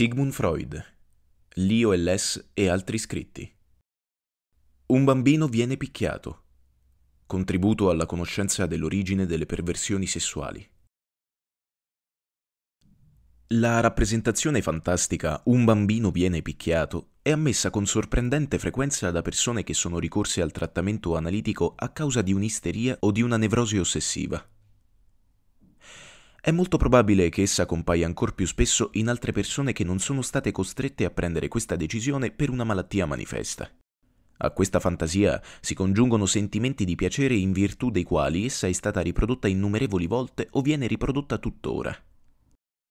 Sigmund Freud, Lio L.S. e altri scritti. Un bambino viene picchiato. Contributo alla conoscenza dell'origine delle perversioni sessuali. La rappresentazione fantastica Un bambino viene picchiato è ammessa con sorprendente frequenza da persone che sono ricorse al trattamento analitico a causa di un'isteria o di una nevrosi ossessiva. È molto probabile che essa compaia ancor più spesso in altre persone che non sono state costrette a prendere questa decisione per una malattia manifesta. A questa fantasia si congiungono sentimenti di piacere in virtù dei quali essa è stata riprodotta innumerevoli volte o viene riprodotta tuttora.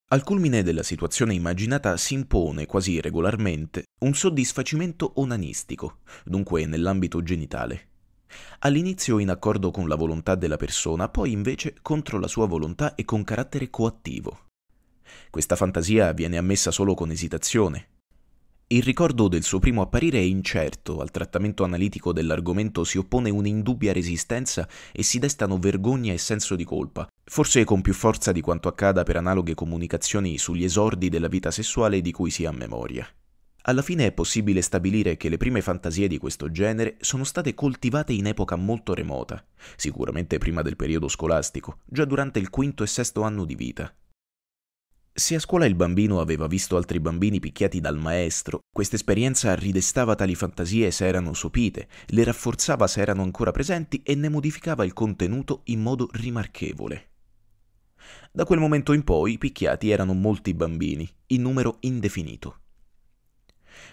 Al culmine della situazione immaginata si impone quasi regolarmente un soddisfacimento onanistico, dunque nell'ambito genitale. All'inizio in accordo con la volontà della persona, poi invece contro la sua volontà e con carattere coattivo. Questa fantasia viene ammessa solo con esitazione. Il ricordo del suo primo apparire è incerto, al trattamento analitico dell'argomento si oppone un'indubbia resistenza e si destano vergogna e senso di colpa, forse con più forza di quanto accada per analoghe comunicazioni sugli esordi della vita sessuale di cui si ha memoria. Alla fine è possibile stabilire che le prime fantasie di questo genere sono state coltivate in epoca molto remota, sicuramente prima del periodo scolastico, già durante il quinto e sesto anno di vita. Se a scuola il bambino aveva visto altri bambini picchiati dal maestro, questa esperienza ridestava tali fantasie se erano sopite, le rafforzava se erano ancora presenti e ne modificava il contenuto in modo rimarchevole. Da quel momento in poi i picchiati erano molti bambini, in numero indefinito.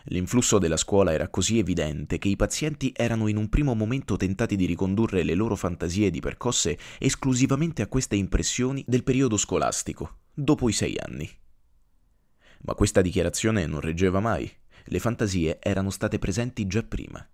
L'influsso della scuola era così evidente che i pazienti erano in un primo momento tentati di ricondurre le loro fantasie di percosse esclusivamente a queste impressioni del periodo scolastico, dopo i sei anni. Ma questa dichiarazione non reggeva mai, le fantasie erano state presenti già prima.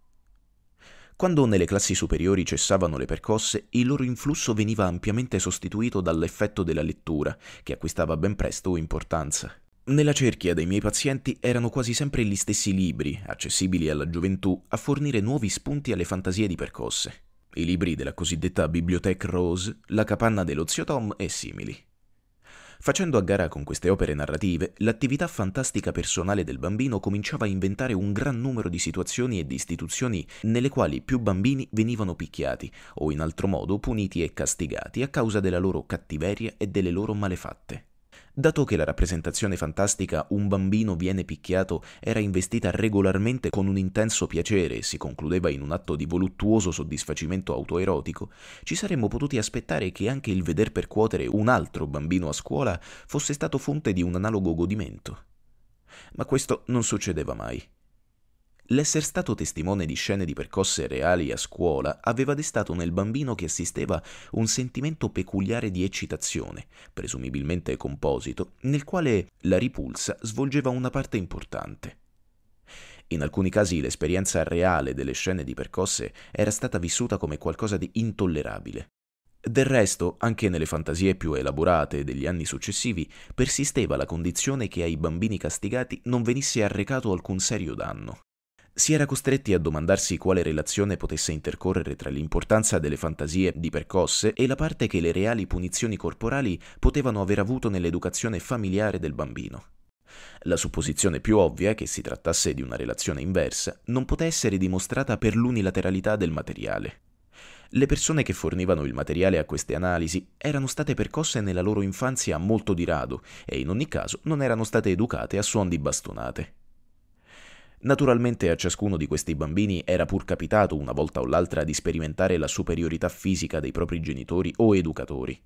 Quando nelle classi superiori cessavano le percosse, il loro influsso veniva ampiamente sostituito dall'effetto della lettura, che acquistava ben presto importanza. Nella cerchia dei miei pazienti erano quasi sempre gli stessi libri, accessibili alla gioventù, a fornire nuovi spunti alle fantasie di percosse. I libri della cosiddetta Bibliothèque Rose, La capanna dello zio Tom e simili. Facendo a gara con queste opere narrative, l'attività fantastica personale del bambino cominciava a inventare un gran numero di situazioni e di istituzioni nelle quali più bambini venivano picchiati o in altro modo puniti e castigati a causa della loro cattiveria e delle loro malefatte. Dato che la rappresentazione fantastica Un bambino viene picchiato era investita regolarmente con un intenso piacere e si concludeva in un atto di voluttuoso soddisfacimento autoerotico, ci saremmo potuti aspettare che anche il veder percuotere un altro bambino a scuola fosse stato fonte di un analogo godimento. Ma questo non succedeva mai. L'essere stato testimone di scene di percosse reali a scuola aveva destato nel bambino che assisteva un sentimento peculiare di eccitazione, presumibilmente composito, nel quale la ripulsa svolgeva una parte importante. In alcuni casi l'esperienza reale delle scene di percosse era stata vissuta come qualcosa di intollerabile. Del resto, anche nelle fantasie più elaborate degli anni successivi, persisteva la condizione che ai bambini castigati non venisse arrecato alcun serio danno si era costretti a domandarsi quale relazione potesse intercorrere tra l'importanza delle fantasie di percosse e la parte che le reali punizioni corporali potevano aver avuto nell'educazione familiare del bambino. La supposizione più ovvia, che si trattasse di una relazione inversa, non poté essere dimostrata per l'unilateralità del materiale. Le persone che fornivano il materiale a queste analisi erano state percosse nella loro infanzia molto di rado e in ogni caso non erano state educate a suon di bastonate. Naturalmente a ciascuno di questi bambini era pur capitato una volta o l'altra di sperimentare la superiorità fisica dei propri genitori o educatori.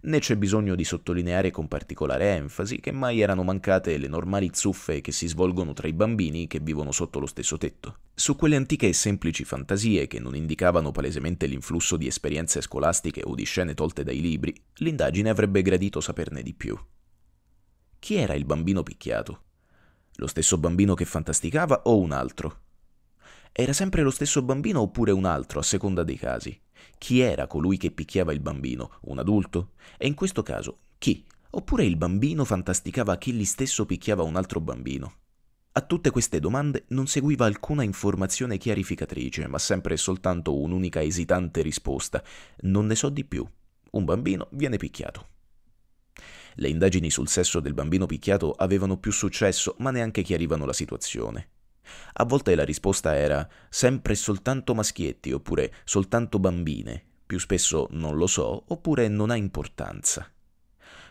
Né c'è bisogno di sottolineare con particolare enfasi che mai erano mancate le normali zuffe che si svolgono tra i bambini che vivono sotto lo stesso tetto. Su quelle antiche e semplici fantasie che non indicavano palesemente l'influsso di esperienze scolastiche o di scene tolte dai libri, l'indagine avrebbe gradito saperne di più. Chi era il bambino picchiato? Lo stesso bambino che fantasticava o un altro? Era sempre lo stesso bambino oppure un altro, a seconda dei casi? Chi era colui che picchiava il bambino? Un adulto? E in questo caso, chi? Oppure il bambino fantasticava che gli stesso picchiava un altro bambino? A tutte queste domande non seguiva alcuna informazione chiarificatrice, ma sempre e soltanto un'unica esitante risposta. Non ne so di più. Un bambino viene picchiato. Le indagini sul sesso del bambino picchiato avevano più successo, ma neanche chiarivano la situazione. A volte la risposta era sempre soltanto maschietti oppure soltanto bambine, più spesso non lo so oppure non ha importanza.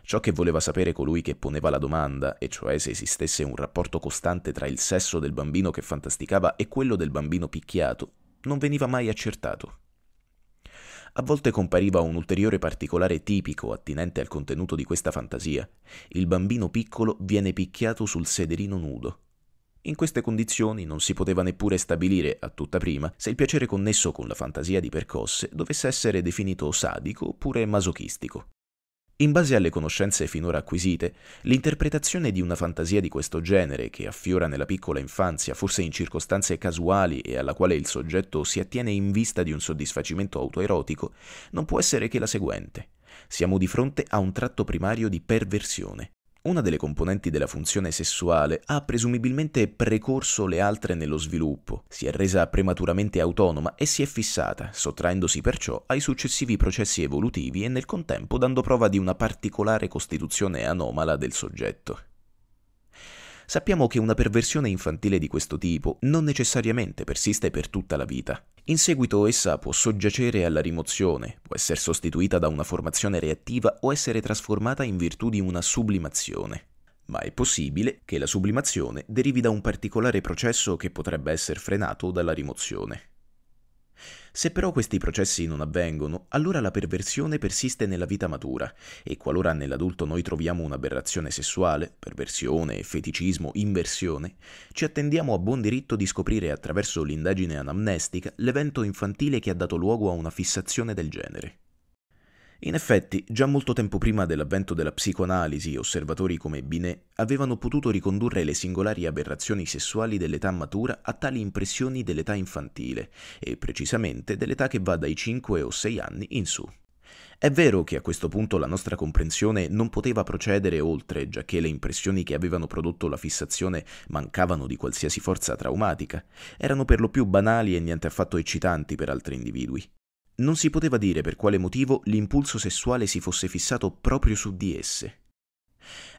Ciò che voleva sapere colui che poneva la domanda, e cioè se esistesse un rapporto costante tra il sesso del bambino che fantasticava e quello del bambino picchiato, non veniva mai accertato. A volte compariva un ulteriore particolare tipico attinente al contenuto di questa fantasia. Il bambino piccolo viene picchiato sul sederino nudo. In queste condizioni non si poteva neppure stabilire, a tutta prima, se il piacere connesso con la fantasia di percosse dovesse essere definito sadico oppure masochistico. In base alle conoscenze finora acquisite, l'interpretazione di una fantasia di questo genere, che affiora nella piccola infanzia, forse in circostanze casuali e alla quale il soggetto si attiene in vista di un soddisfacimento autoerotico, non può essere che la seguente. Siamo di fronte a un tratto primario di perversione una delle componenti della funzione sessuale ha presumibilmente precorso le altre nello sviluppo, si è resa prematuramente autonoma e si è fissata, sottraendosi perciò ai successivi processi evolutivi e nel contempo dando prova di una particolare costituzione anomala del soggetto sappiamo che una perversione infantile di questo tipo non necessariamente persiste per tutta la vita. In seguito essa può soggiacere alla rimozione, può essere sostituita da una formazione reattiva o essere trasformata in virtù di una sublimazione. Ma è possibile che la sublimazione derivi da un particolare processo che potrebbe essere frenato dalla rimozione. Se però questi processi non avvengono, allora la perversione persiste nella vita matura e qualora nell'adulto noi troviamo un'aberrazione sessuale, perversione, feticismo, inversione, ci attendiamo a buon diritto di scoprire attraverso l'indagine anamnestica l'evento infantile che ha dato luogo a una fissazione del genere. In effetti, già molto tempo prima dell'avvento della psicoanalisi, osservatori come Binet avevano potuto ricondurre le singolari aberrazioni sessuali dell'età matura a tali impressioni dell'età infantile, e precisamente dell'età che va dai 5 o 6 anni in su. È vero che a questo punto la nostra comprensione non poteva procedere oltre, giacché le impressioni che avevano prodotto la fissazione mancavano di qualsiasi forza traumatica, erano per lo più banali e niente affatto eccitanti per altri individui. Non si poteva dire per quale motivo l'impulso sessuale si fosse fissato proprio su di esse.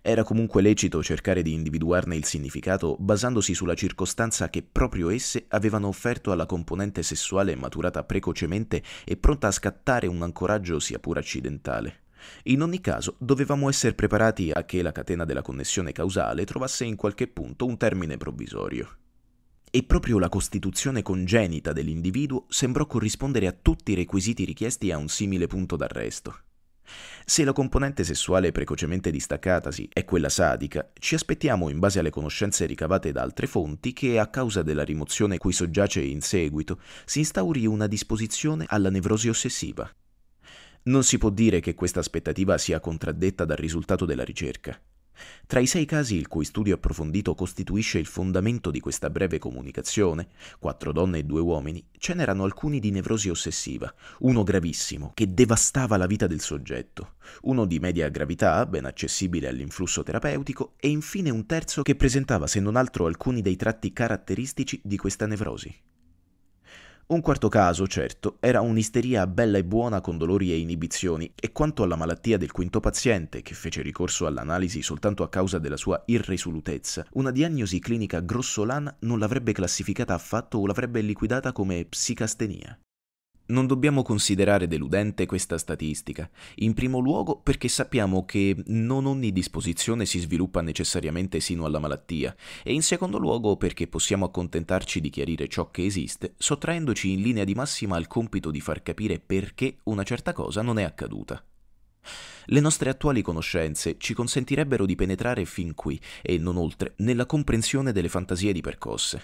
Era comunque lecito cercare di individuarne il significato basandosi sulla circostanza che proprio esse avevano offerto alla componente sessuale maturata precocemente e pronta a scattare un ancoraggio sia pur accidentale. In ogni caso, dovevamo essere preparati a che la catena della connessione causale trovasse in qualche punto un termine provvisorio e proprio la costituzione congenita dell'individuo sembrò corrispondere a tutti i requisiti richiesti a un simile punto d'arresto. Se la componente sessuale precocemente distaccatasi è quella sadica, ci aspettiamo, in base alle conoscenze ricavate da altre fonti, che a causa della rimozione cui soggiace in seguito si instauri una disposizione alla nevrosi ossessiva. Non si può dire che questa aspettativa sia contraddetta dal risultato della ricerca. Tra i sei casi il cui studio approfondito costituisce il fondamento di questa breve comunicazione, quattro donne e due uomini, ce n'erano alcuni di nevrosi ossessiva, uno gravissimo, che devastava la vita del soggetto, uno di media gravità, ben accessibile all'influsso terapeutico, e infine un terzo che presentava se non altro alcuni dei tratti caratteristici di questa nevrosi. Un quarto caso, certo, era un'isteria bella e buona con dolori e inibizioni, e quanto alla malattia del quinto paziente, che fece ricorso all'analisi soltanto a causa della sua irresolutezza, una diagnosi clinica grossolana non l'avrebbe classificata affatto o l'avrebbe liquidata come psicastenia. Non dobbiamo considerare deludente questa statistica, in primo luogo perché sappiamo che non ogni disposizione si sviluppa necessariamente sino alla malattia, e in secondo luogo perché possiamo accontentarci di chiarire ciò che esiste, sottraendoci in linea di massima al compito di far capire perché una certa cosa non è accaduta. Le nostre attuali conoscenze ci consentirebbero di penetrare fin qui, e non oltre, nella comprensione delle fantasie di percosse.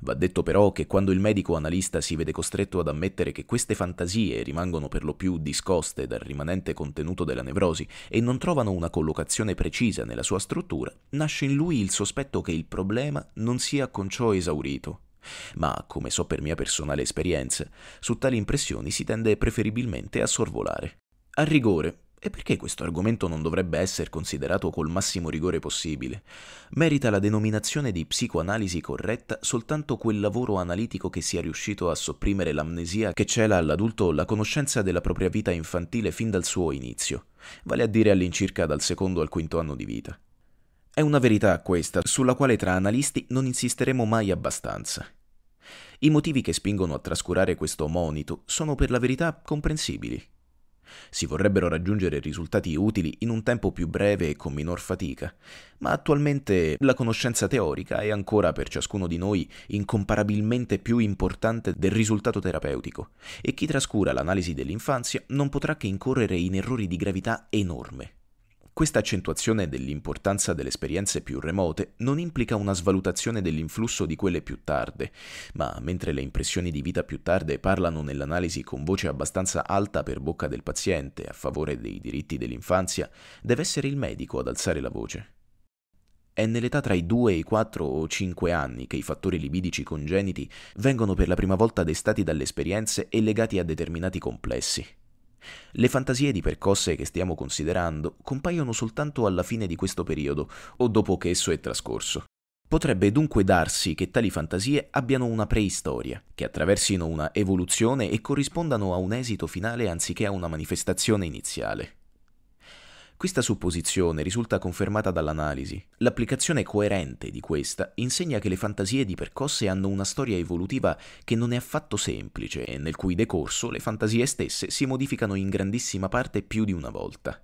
Va detto però che quando il medico analista si vede costretto ad ammettere che queste fantasie rimangono per lo più discoste dal rimanente contenuto della nevrosi e non trovano una collocazione precisa nella sua struttura, nasce in lui il sospetto che il problema non sia con ciò esaurito. Ma, come so per mia personale esperienza, su tali impressioni si tende preferibilmente a sorvolare. A rigore, e perché questo argomento non dovrebbe essere considerato col massimo rigore possibile? Merita la denominazione di psicoanalisi corretta soltanto quel lavoro analitico che sia riuscito a sopprimere l'amnesia che cela all'adulto la conoscenza della propria vita infantile fin dal suo inizio, vale a dire all'incirca dal secondo al quinto anno di vita. È una verità questa, sulla quale tra analisti non insisteremo mai abbastanza. I motivi che spingono a trascurare questo monito sono per la verità comprensibili. Si vorrebbero raggiungere risultati utili in un tempo più breve e con minor fatica, ma attualmente la conoscenza teorica è ancora per ciascuno di noi incomparabilmente più importante del risultato terapeutico e chi trascura l'analisi dell'infanzia non potrà che incorrere in errori di gravità enorme. Questa accentuazione dell'importanza delle esperienze più remote non implica una svalutazione dell'influsso di quelle più tarde, ma mentre le impressioni di vita più tarde parlano nell'analisi con voce abbastanza alta per bocca del paziente a favore dei diritti dell'infanzia, deve essere il medico ad alzare la voce. È nell'età tra i 2 e i 4 o 5 anni che i fattori libidici congeniti vengono per la prima volta destati dalle esperienze e legati a determinati complessi. Le fantasie di percosse che stiamo considerando compaiono soltanto alla fine di questo periodo o dopo che esso è trascorso. Potrebbe dunque darsi che tali fantasie abbiano una preistoria, che attraversino una evoluzione e corrispondano a un esito finale anziché a una manifestazione iniziale. Questa supposizione risulta confermata dall'analisi. L'applicazione coerente di questa insegna che le fantasie di percosse hanno una storia evolutiva che non è affatto semplice e nel cui decorso le fantasie stesse si modificano in grandissima parte più di una volta.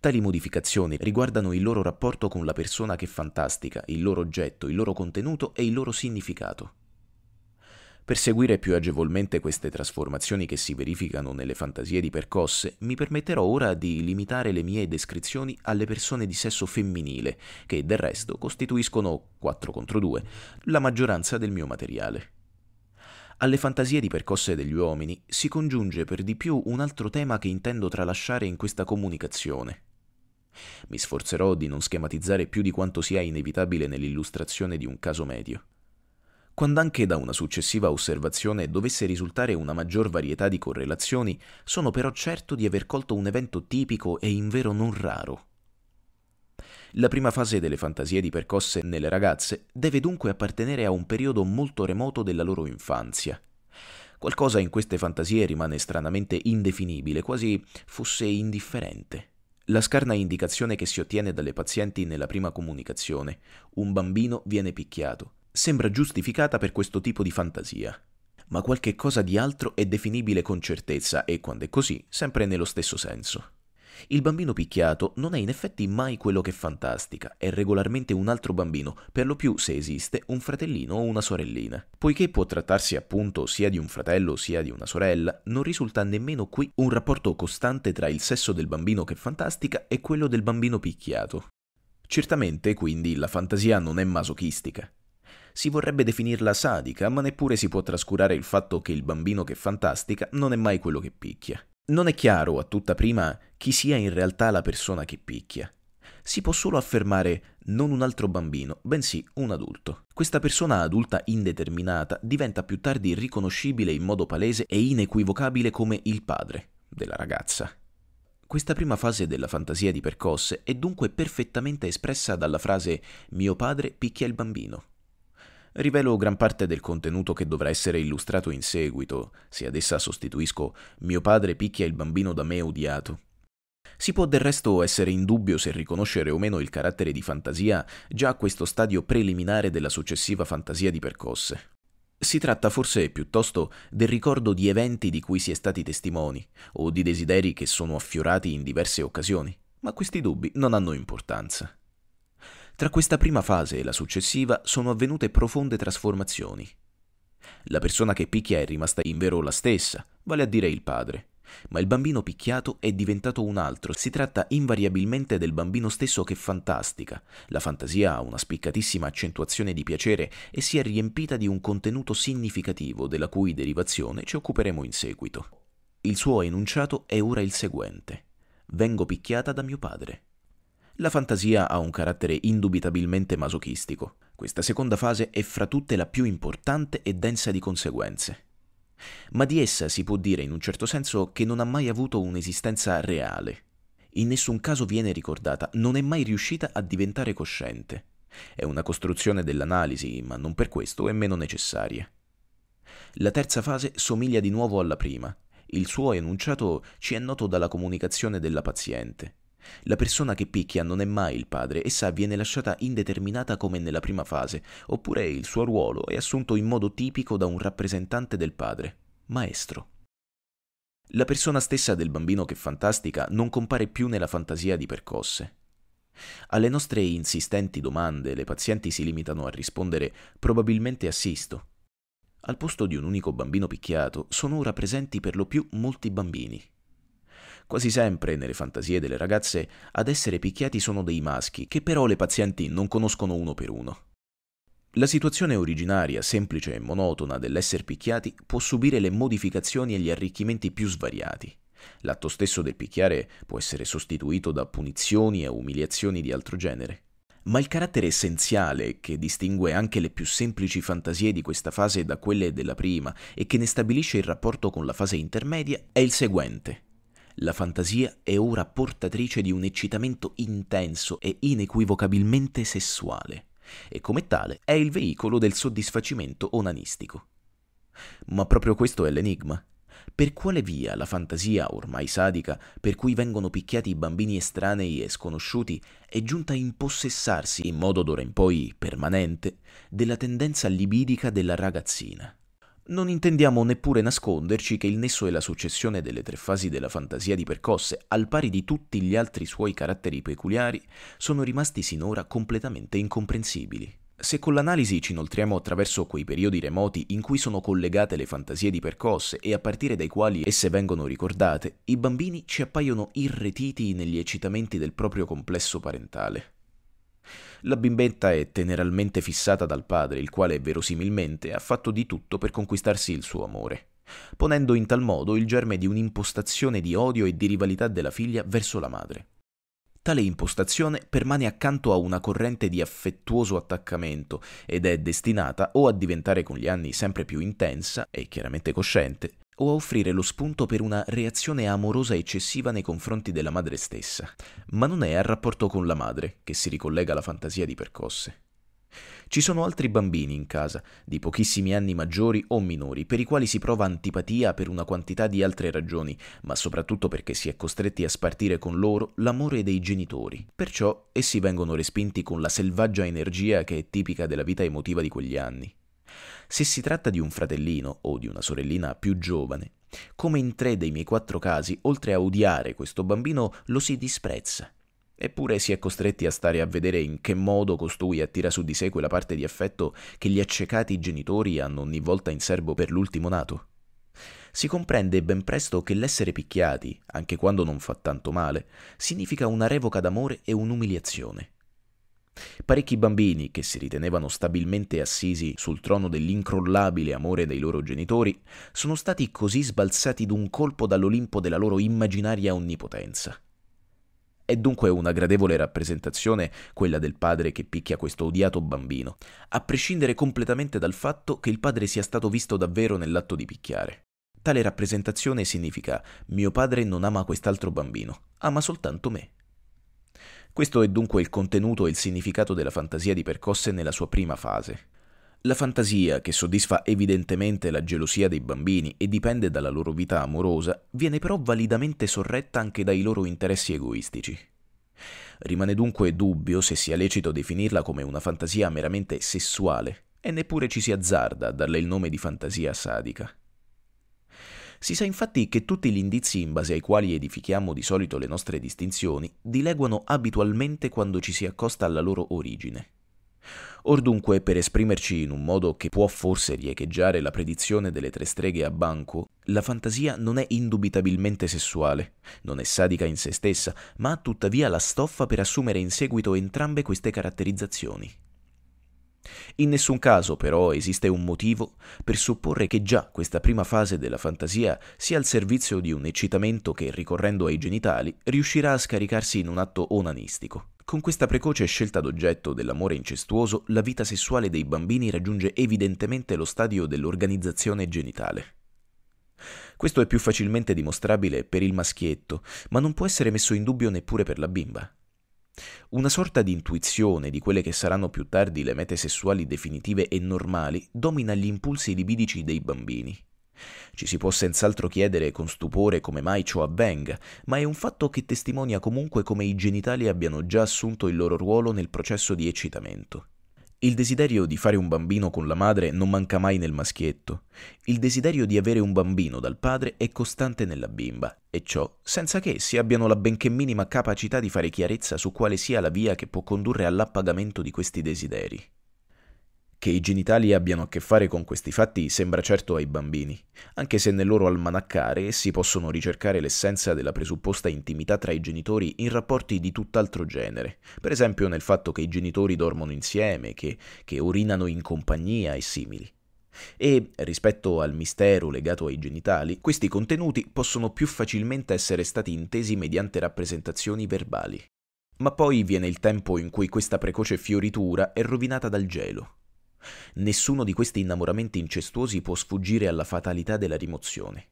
Tali modificazioni riguardano il loro rapporto con la persona che fantastica, il loro oggetto, il loro contenuto e il loro significato. Per seguire più agevolmente queste trasformazioni che si verificano nelle fantasie di percosse, mi permetterò ora di limitare le mie descrizioni alle persone di sesso femminile, che del resto costituiscono 4 contro 2, la maggioranza del mio materiale. Alle fantasie di percosse degli uomini si congiunge per di più un altro tema che intendo tralasciare in questa comunicazione. Mi sforzerò di non schematizzare più di quanto sia inevitabile nell'illustrazione di un caso medio quando anche da una successiva osservazione dovesse risultare una maggior varietà di correlazioni, sono però certo di aver colto un evento tipico e invero non raro. La prima fase delle fantasie di percosse nelle ragazze deve dunque appartenere a un periodo molto remoto della loro infanzia. Qualcosa in queste fantasie rimane stranamente indefinibile, quasi fosse indifferente. La scarna indicazione che si ottiene dalle pazienti nella prima comunicazione, un bambino viene picchiato, sembra giustificata per questo tipo di fantasia, ma qualche cosa di altro è definibile con certezza e quando è così, sempre nello stesso senso. Il bambino picchiato non è in effetti mai quello che fantastica, è regolarmente un altro bambino, per lo più se esiste un fratellino o una sorellina. Poiché può trattarsi appunto sia di un fratello sia di una sorella, non risulta nemmeno qui un rapporto costante tra il sesso del bambino che fantastica e quello del bambino picchiato. Certamente, quindi, la fantasia non è masochistica. Si vorrebbe definirla sadica, ma neppure si può trascurare il fatto che il bambino che fantastica non è mai quello che picchia. Non è chiaro a tutta prima chi sia in realtà la persona che picchia. Si può solo affermare non un altro bambino, bensì un adulto. Questa persona adulta indeterminata diventa più tardi riconoscibile in modo palese e inequivocabile come il padre della ragazza. Questa prima fase della fantasia di percosse è dunque perfettamente espressa dalla frase mio padre picchia il bambino rivelo gran parte del contenuto che dovrà essere illustrato in seguito, se ad essa sostituisco mio padre picchia il bambino da me odiato. Si può del resto essere in dubbio se riconoscere o meno il carattere di fantasia già a questo stadio preliminare della successiva fantasia di percosse. Si tratta forse piuttosto del ricordo di eventi di cui si è stati testimoni, o di desideri che sono affiorati in diverse occasioni, ma questi dubbi non hanno importanza. Tra questa prima fase e la successiva sono avvenute profonde trasformazioni. La persona che picchia è rimasta in vero la stessa, vale a dire il padre, ma il bambino picchiato è diventato un altro. Si tratta invariabilmente del bambino stesso che fantastica. La fantasia ha una spiccatissima accentuazione di piacere e si è riempita di un contenuto significativo, della cui derivazione ci occuperemo in seguito. Il suo enunciato è ora il seguente. Vengo picchiata da mio padre la fantasia ha un carattere indubitabilmente masochistico. Questa seconda fase è fra tutte la più importante e densa di conseguenze. Ma di essa si può dire in un certo senso che non ha mai avuto un'esistenza reale. In nessun caso viene ricordata, non è mai riuscita a diventare cosciente. È una costruzione dell'analisi, ma non per questo è meno necessaria. La terza fase somiglia di nuovo alla prima. Il suo enunciato ci è noto dalla comunicazione della paziente. La persona che picchia non è mai il padre, essa viene lasciata indeterminata come nella prima fase, oppure il suo ruolo è assunto in modo tipico da un rappresentante del padre, maestro. La persona stessa del bambino che fantastica non compare più nella fantasia di percosse. Alle nostre insistenti domande le pazienti si limitano a rispondere probabilmente assisto. Al posto di un unico bambino picchiato sono ora presenti per lo più molti bambini. Quasi sempre nelle fantasie delle ragazze ad essere picchiati sono dei maschi, che però le pazienti non conoscono uno per uno. La situazione originaria, semplice e monotona dell'essere picchiati può subire le modificazioni e gli arricchimenti più svariati. L'atto stesso del picchiare può essere sostituito da punizioni e umiliazioni di altro genere. Ma il carattere essenziale che distingue anche le più semplici fantasie di questa fase da quelle della prima e che ne stabilisce il rapporto con la fase intermedia è il seguente. La fantasia è ora portatrice di un eccitamento intenso e inequivocabilmente sessuale, e come tale è il veicolo del soddisfacimento onanistico. Ma proprio questo è l'enigma. Per quale via la fantasia, ormai sadica, per cui vengono picchiati i bambini estranei e sconosciuti, è giunta a impossessarsi, in modo d'ora in poi permanente, della tendenza libidica della ragazzina? Non intendiamo neppure nasconderci che il nesso e la successione delle tre fasi della fantasia di percosse, al pari di tutti gli altri suoi caratteri peculiari, sono rimasti sinora completamente incomprensibili. Se con l'analisi ci inoltriamo attraverso quei periodi remoti in cui sono collegate le fantasie di percosse e a partire dai quali esse vengono ricordate, i bambini ci appaiono irretiti negli eccitamenti del proprio complesso parentale. La bimbetta è teneralmente fissata dal padre, il quale verosimilmente ha fatto di tutto per conquistarsi il suo amore, ponendo in tal modo il germe di un'impostazione di odio e di rivalità della figlia verso la madre. Tale impostazione permane accanto a una corrente di affettuoso attaccamento ed è destinata o a diventare con gli anni sempre più intensa e chiaramente cosciente, o a offrire lo spunto per una reazione amorosa eccessiva nei confronti della madre stessa, ma non è al rapporto con la madre che si ricollega alla fantasia di percosse. Ci sono altri bambini in casa, di pochissimi anni maggiori o minori, per i quali si prova antipatia per una quantità di altre ragioni, ma soprattutto perché si è costretti a spartire con loro l'amore dei genitori. Perciò essi vengono respinti con la selvaggia energia che è tipica della vita emotiva di quegli anni. Se si tratta di un fratellino o di una sorellina più giovane, come in tre dei miei quattro casi, oltre a odiare questo bambino, lo si disprezza. Eppure si è costretti a stare a vedere in che modo costui attira su di sé quella parte di affetto che gli accecati genitori hanno ogni volta in serbo per l'ultimo nato. Si comprende ben presto che l'essere picchiati, anche quando non fa tanto male, significa una revoca d'amore e un'umiliazione. Parecchi bambini, che si ritenevano stabilmente assisi sul trono dell'incrollabile amore dei loro genitori, sono stati così sbalzati d'un colpo dall'Olimpo della loro immaginaria onnipotenza. È dunque una gradevole rappresentazione quella del padre che picchia questo odiato bambino, a prescindere completamente dal fatto che il padre sia stato visto davvero nell'atto di picchiare. Tale rappresentazione significa mio padre non ama quest'altro bambino, ama soltanto me. Questo è dunque il contenuto e il significato della fantasia di percosse nella sua prima fase. La fantasia, che soddisfa evidentemente la gelosia dei bambini e dipende dalla loro vita amorosa, viene però validamente sorretta anche dai loro interessi egoistici. Rimane dunque dubbio se sia lecito definirla come una fantasia meramente sessuale, e neppure ci si azzarda a darle il nome di fantasia sadica. Si sa infatti che tutti gli indizi in base ai quali edifichiamo di solito le nostre distinzioni dileguano abitualmente quando ci si accosta alla loro origine. Or dunque, per esprimerci in un modo che può forse riecheggiare la predizione delle tre streghe a banco, la fantasia non è indubitabilmente sessuale, non è sadica in se stessa, ma ha tuttavia la stoffa per assumere in seguito entrambe queste caratterizzazioni. In nessun caso, però, esiste un motivo per supporre che già questa prima fase della fantasia sia al servizio di un eccitamento che, ricorrendo ai genitali, riuscirà a scaricarsi in un atto onanistico. Con questa precoce scelta d'oggetto dell'amore incestuoso, la vita sessuale dei bambini raggiunge evidentemente lo stadio dell'organizzazione genitale. Questo è più facilmente dimostrabile per il maschietto, ma non può essere messo in dubbio neppure per la bimba. Una sorta di intuizione di quelle che saranno più tardi le mete sessuali definitive e normali domina gli impulsi libidici dei bambini. Ci si può senz'altro chiedere con stupore come mai ciò avvenga, ma è un fatto che testimonia comunque come i genitali abbiano già assunto il loro ruolo nel processo di eccitamento. Il desiderio di fare un bambino con la madre non manca mai nel maschietto. Il desiderio di avere un bambino dal padre è costante nella bimba, e ciò senza che essi abbiano la benché minima capacità di fare chiarezza su quale sia la via che può condurre all'appagamento di questi desideri. Che i genitali abbiano a che fare con questi fatti sembra certo ai bambini, anche se nel loro almanaccare essi possono ricercare l'essenza della presupposta intimità tra i genitori in rapporti di tutt'altro genere, per esempio nel fatto che i genitori dormono insieme, che, che orinano in compagnia e simili. E, rispetto al mistero legato ai genitali, questi contenuti possono più facilmente essere stati intesi mediante rappresentazioni verbali. Ma poi viene il tempo in cui questa precoce fioritura è rovinata dal gelo, Nessuno di questi innamoramenti incestuosi può sfuggire alla fatalità della rimozione.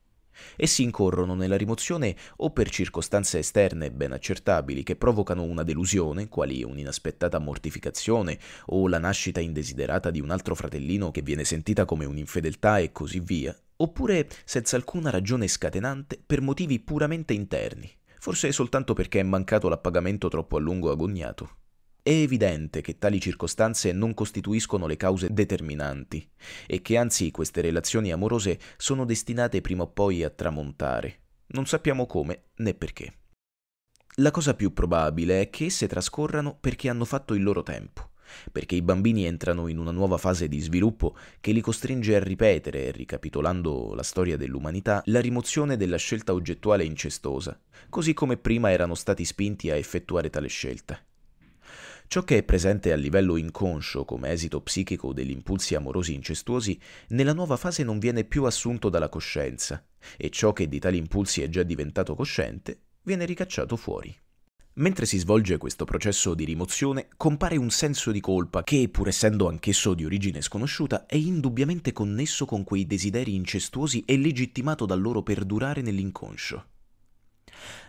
Essi incorrono nella rimozione o per circostanze esterne ben accertabili che provocano una delusione, quali un'inaspettata mortificazione o la nascita indesiderata di un altro fratellino che viene sentita come un'infedeltà e così via, oppure senza alcuna ragione scatenante per motivi puramente interni, forse soltanto perché è mancato l'appagamento troppo a lungo agognato. È evidente che tali circostanze non costituiscono le cause determinanti e che anzi queste relazioni amorose sono destinate prima o poi a tramontare. Non sappiamo come né perché. La cosa più probabile è che esse trascorrano perché hanno fatto il loro tempo, perché i bambini entrano in una nuova fase di sviluppo che li costringe a ripetere, ricapitolando la storia dell'umanità, la rimozione della scelta oggettuale incestosa, così come prima erano stati spinti a effettuare tale scelta. Ciò che è presente a livello inconscio come esito psichico degli impulsi amorosi incestuosi, nella nuova fase non viene più assunto dalla coscienza, e ciò che di tali impulsi è già diventato cosciente viene ricacciato fuori. Mentre si svolge questo processo di rimozione, compare un senso di colpa che, pur essendo anch'esso di origine sconosciuta, è indubbiamente connesso con quei desideri incestuosi e legittimato dal loro perdurare nell'inconscio.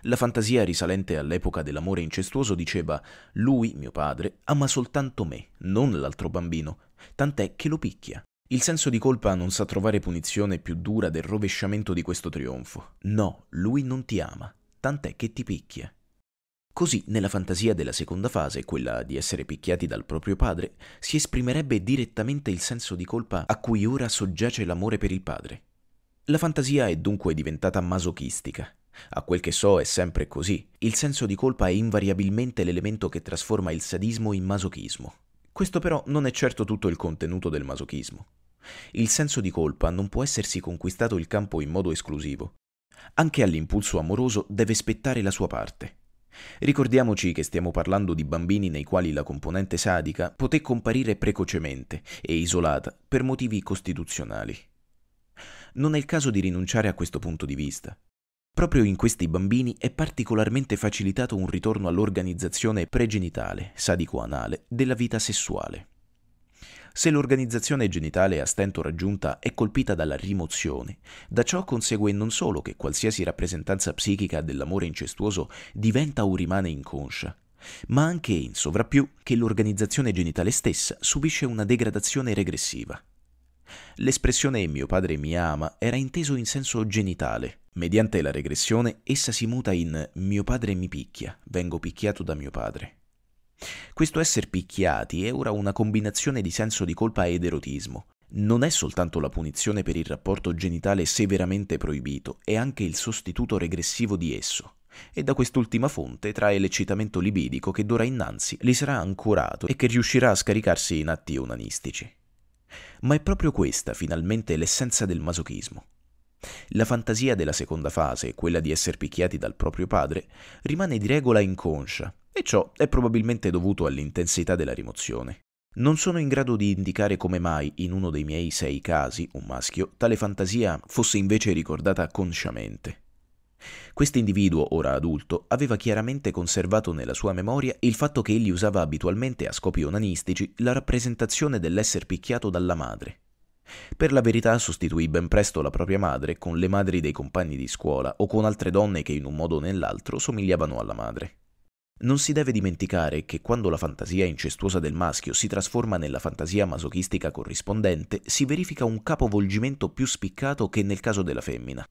La fantasia risalente all'epoca dell'amore incestuoso diceva Lui, mio padre, ama soltanto me, non l'altro bambino, tant'è che lo picchia. Il senso di colpa non sa trovare punizione più dura del rovesciamento di questo trionfo. No, lui non ti ama, tant'è che ti picchia. Così, nella fantasia della seconda fase, quella di essere picchiati dal proprio padre, si esprimerebbe direttamente il senso di colpa a cui ora soggiace l'amore per il padre. La fantasia è dunque diventata masochistica, a quel che so è sempre così. Il senso di colpa è invariabilmente l'elemento che trasforma il sadismo in masochismo. Questo però non è certo tutto il contenuto del masochismo. Il senso di colpa non può essersi conquistato il campo in modo esclusivo. Anche all'impulso amoroso deve spettare la sua parte. Ricordiamoci che stiamo parlando di bambini nei quali la componente sadica poté comparire precocemente e isolata per motivi costituzionali. Non è il caso di rinunciare a questo punto di vista, Proprio in questi bambini è particolarmente facilitato un ritorno all'organizzazione pregenitale, sadico-anale, della vita sessuale. Se l'organizzazione genitale a stento raggiunta è colpita dalla rimozione, da ciò consegue non solo che qualsiasi rappresentanza psichica dell'amore incestuoso diventa o rimane inconscia, ma anche in sovrappiù che l'organizzazione genitale stessa subisce una degradazione regressiva. L'espressione mio padre mi ama era inteso in senso genitale. Mediante la regressione essa si muta in mio padre mi picchia, vengo picchiato da mio padre. Questo essere picchiati è ora una combinazione di senso di colpa ed erotismo. Non è soltanto la punizione per il rapporto genitale severamente proibito, è anche il sostituto regressivo di esso. E da quest'ultima fonte trae l'eccitamento libidico che d'ora innanzi li sarà ancorato e che riuscirà a scaricarsi in atti onanistici ma è proprio questa finalmente l'essenza del masochismo. La fantasia della seconda fase, quella di essere picchiati dal proprio padre, rimane di regola inconscia, e ciò è probabilmente dovuto all'intensità della rimozione. Non sono in grado di indicare come mai, in uno dei miei sei casi, un maschio, tale fantasia fosse invece ricordata consciamente. Quest'individuo, ora adulto, aveva chiaramente conservato nella sua memoria il fatto che egli usava abitualmente a scopi onanistici la rappresentazione dell'essere picchiato dalla madre. Per la verità sostituì ben presto la propria madre con le madri dei compagni di scuola o con altre donne che in un modo o nell'altro somigliavano alla madre. Non si deve dimenticare che quando la fantasia incestuosa del maschio si trasforma nella fantasia masochistica corrispondente, si verifica un capovolgimento più spiccato che nel caso della femmina.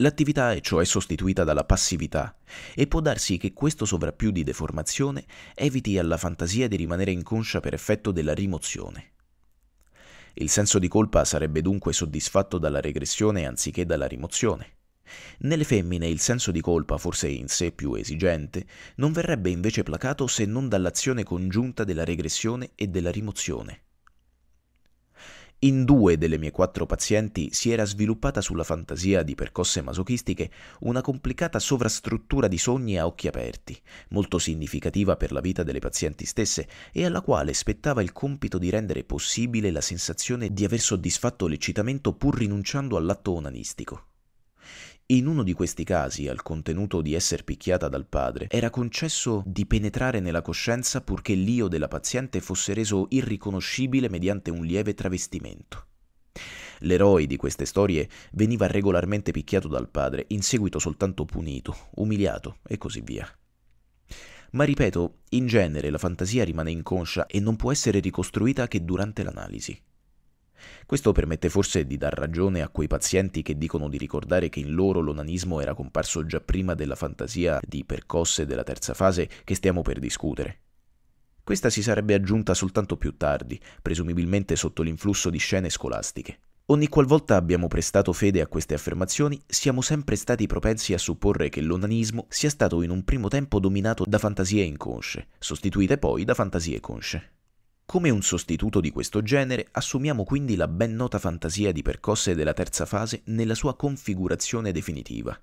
L'attività cioè, è cioè sostituita dalla passività e può darsi che questo sovrappiù di deformazione eviti alla fantasia di rimanere inconscia per effetto della rimozione. Il senso di colpa sarebbe dunque soddisfatto dalla regressione anziché dalla rimozione. Nelle femmine il senso di colpa, forse in sé più esigente, non verrebbe invece placato se non dall'azione congiunta della regressione e della rimozione. In due delle mie quattro pazienti si era sviluppata sulla fantasia di percosse masochistiche una complicata sovrastruttura di sogni a occhi aperti, molto significativa per la vita delle pazienti stesse e alla quale spettava il compito di rendere possibile la sensazione di aver soddisfatto l'eccitamento pur rinunciando all'atto onanistico. In uno di questi casi, al contenuto di essere picchiata dal padre, era concesso di penetrare nella coscienza purché l'io della paziente fosse reso irriconoscibile mediante un lieve travestimento. L'eroe di queste storie veniva regolarmente picchiato dal padre, in seguito soltanto punito, umiliato e così via. Ma ripeto, in genere la fantasia rimane inconscia e non può essere ricostruita che durante l'analisi. Questo permette forse di dar ragione a quei pazienti che dicono di ricordare che in loro l'onanismo era comparso già prima della fantasia di percosse della terza fase che stiamo per discutere. Questa si sarebbe aggiunta soltanto più tardi, presumibilmente sotto l'influsso di scene scolastiche. Ogni qualvolta abbiamo prestato fede a queste affermazioni, siamo sempre stati propensi a supporre che l'onanismo sia stato in un primo tempo dominato da fantasie inconsce, sostituite poi da fantasie consce. Come un sostituto di questo genere, assumiamo quindi la ben nota fantasia di percosse della terza fase nella sua configurazione definitiva.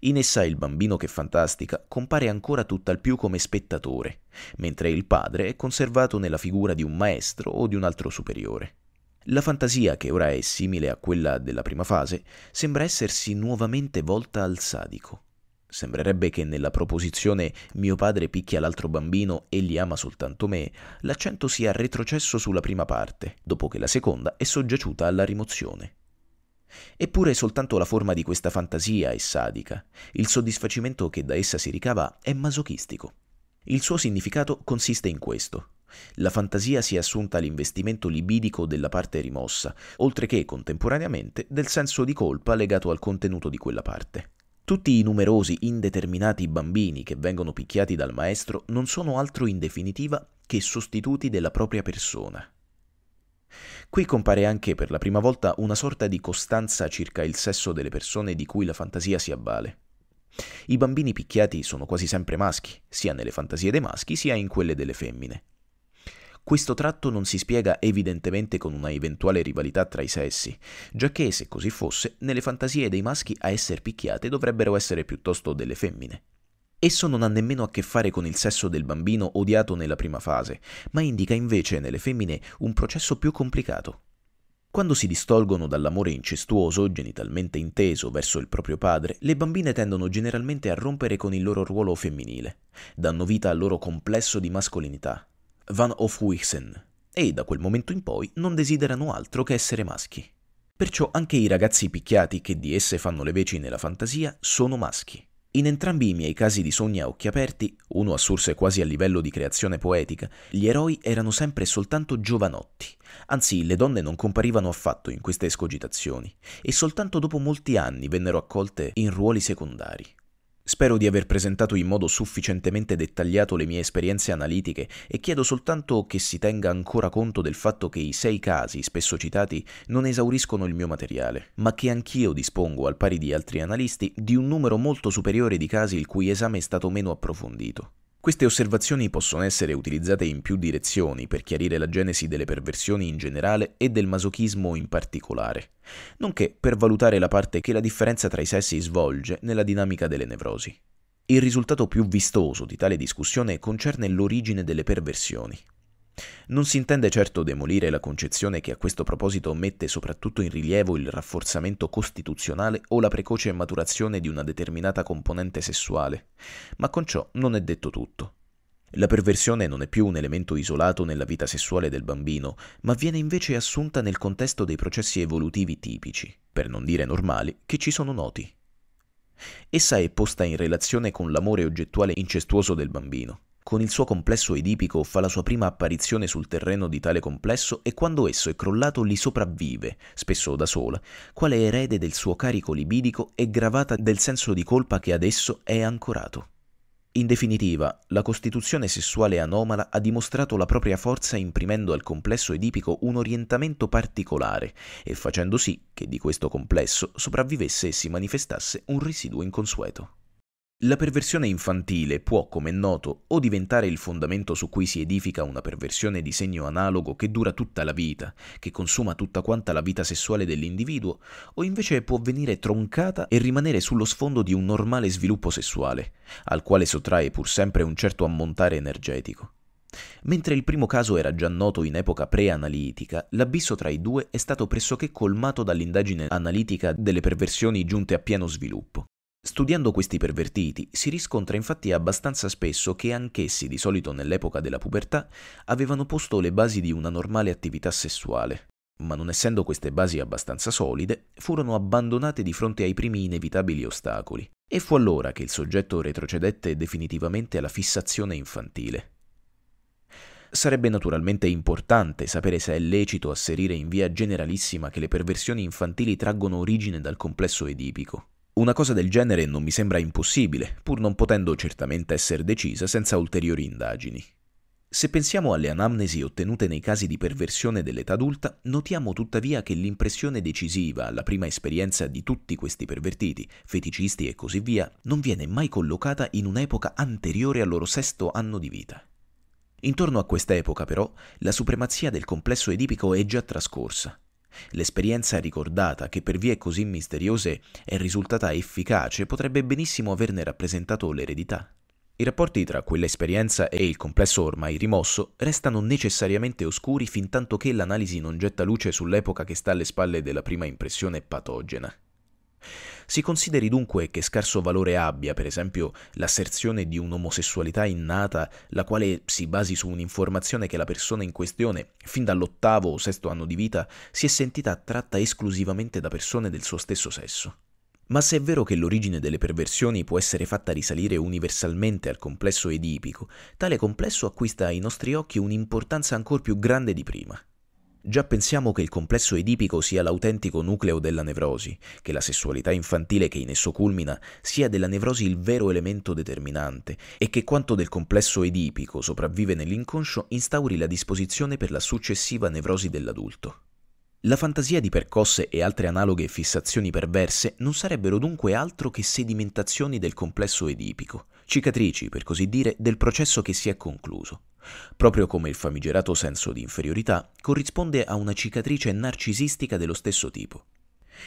In essa il bambino che fantastica compare ancora tutt'al più come spettatore, mentre il padre è conservato nella figura di un maestro o di un altro superiore. La fantasia, che ora è simile a quella della prima fase, sembra essersi nuovamente volta al sadico. Sembrerebbe che nella proposizione mio padre picchia l'altro bambino e li ama soltanto me, l'accento sia retrocesso sulla prima parte, dopo che la seconda è soggiaciuta alla rimozione. Eppure soltanto la forma di questa fantasia è sadica, il soddisfacimento che da essa si ricava è masochistico. Il suo significato consiste in questo. La fantasia si è assunta all'investimento libidico della parte rimossa, oltre che contemporaneamente del senso di colpa legato al contenuto di quella parte. Tutti i numerosi indeterminati bambini che vengono picchiati dal maestro non sono altro in definitiva che sostituti della propria persona. Qui compare anche per la prima volta una sorta di costanza circa il sesso delle persone di cui la fantasia si avvale. I bambini picchiati sono quasi sempre maschi, sia nelle fantasie dei maschi sia in quelle delle femmine. Questo tratto non si spiega evidentemente con una eventuale rivalità tra i sessi, giacché se così fosse, nelle fantasie dei maschi a essere picchiate dovrebbero essere piuttosto delle femmine. Esso non ha nemmeno a che fare con il sesso del bambino odiato nella prima fase, ma indica invece nelle femmine un processo più complicato. Quando si distolgono dall'amore incestuoso, genitalmente inteso, verso il proprio padre, le bambine tendono generalmente a rompere con il loro ruolo femminile. Danno vita al loro complesso di mascolinità, Van Hofhuizen, e da quel momento in poi non desiderano altro che essere maschi. Perciò anche i ragazzi picchiati che di esse fanno le veci nella fantasia sono maschi. In entrambi i miei casi di sogni a occhi aperti, uno assurse quasi a livello di creazione poetica, gli eroi erano sempre soltanto giovanotti, anzi le donne non comparivano affatto in queste escogitazioni, e soltanto dopo molti anni vennero accolte in ruoli secondari. Spero di aver presentato in modo sufficientemente dettagliato le mie esperienze analitiche e chiedo soltanto che si tenga ancora conto del fatto che i sei casi spesso citati non esauriscono il mio materiale, ma che anch'io dispongo, al pari di altri analisti, di un numero molto superiore di casi il cui esame è stato meno approfondito. Queste osservazioni possono essere utilizzate in più direzioni per chiarire la genesi delle perversioni in generale e del masochismo in particolare, nonché per valutare la parte che la differenza tra i sessi svolge nella dinamica delle nevrosi. Il risultato più vistoso di tale discussione concerne l'origine delle perversioni. Non si intende certo demolire la concezione che a questo proposito mette soprattutto in rilievo il rafforzamento costituzionale o la precoce maturazione di una determinata componente sessuale, ma con ciò non è detto tutto. La perversione non è più un elemento isolato nella vita sessuale del bambino, ma viene invece assunta nel contesto dei processi evolutivi tipici, per non dire normali, che ci sono noti. Essa è posta in relazione con l'amore oggettuale incestuoso del bambino. Con il suo complesso edipico fa la sua prima apparizione sul terreno di tale complesso e quando esso è crollato li sopravvive, spesso da sola, quale erede del suo carico libidico e gravata del senso di colpa che ad esso è ancorato. In definitiva, la costituzione sessuale anomala ha dimostrato la propria forza imprimendo al complesso edipico un orientamento particolare e facendo sì che di questo complesso sopravvivesse e si manifestasse un residuo inconsueto. La perversione infantile può, come è noto, o diventare il fondamento su cui si edifica una perversione di segno analogo che dura tutta la vita, che consuma tutta quanta la vita sessuale dell'individuo, o invece può venire troncata e rimanere sullo sfondo di un normale sviluppo sessuale, al quale sottrae pur sempre un certo ammontare energetico. Mentre il primo caso era già noto in epoca preanalitica, l'abisso tra i due è stato pressoché colmato dall'indagine analitica delle perversioni giunte a pieno sviluppo. Studiando questi pervertiti si riscontra infatti abbastanza spesso che anch'essi, di solito nell'epoca della pubertà, avevano posto le basi di una normale attività sessuale, ma non essendo queste basi abbastanza solide, furono abbandonate di fronte ai primi inevitabili ostacoli, e fu allora che il soggetto retrocedette definitivamente alla fissazione infantile. Sarebbe naturalmente importante sapere se è lecito asserire in via generalissima che le perversioni infantili traggono origine dal complesso edipico. Una cosa del genere non mi sembra impossibile, pur non potendo certamente essere decisa senza ulteriori indagini. Se pensiamo alle anamnesi ottenute nei casi di perversione dell'età adulta, notiamo tuttavia che l'impressione decisiva alla prima esperienza di tutti questi pervertiti, feticisti e così via, non viene mai collocata in un'epoca anteriore al loro sesto anno di vita. Intorno a quest'epoca, però, la supremazia del complesso edipico è già trascorsa L'esperienza ricordata, che per vie così misteriose è risultata efficace, potrebbe benissimo averne rappresentato l'eredità. I rapporti tra quell'esperienza e il complesso ormai rimosso restano necessariamente oscuri fin tanto che l'analisi non getta luce sull'epoca che sta alle spalle della prima impressione patogena. Si consideri dunque che scarso valore abbia, per esempio, l'asserzione di un'omosessualità innata, la quale si basi su un'informazione che la persona in questione, fin dall'ottavo o sesto anno di vita, si è sentita attratta esclusivamente da persone del suo stesso sesso. Ma se è vero che l'origine delle perversioni può essere fatta risalire universalmente al complesso edipico, tale complesso acquista ai nostri occhi un'importanza ancor più grande di prima. Già pensiamo che il complesso edipico sia l'autentico nucleo della nevrosi, che la sessualità infantile che in esso culmina sia della nevrosi il vero elemento determinante e che quanto del complesso edipico sopravvive nell'inconscio instauri la disposizione per la successiva nevrosi dell'adulto. La fantasia di percosse e altre analoghe fissazioni perverse non sarebbero dunque altro che sedimentazioni del complesso edipico, cicatrici, per così dire, del processo che si è concluso. Proprio come il famigerato senso di inferiorità corrisponde a una cicatrice narcisistica dello stesso tipo.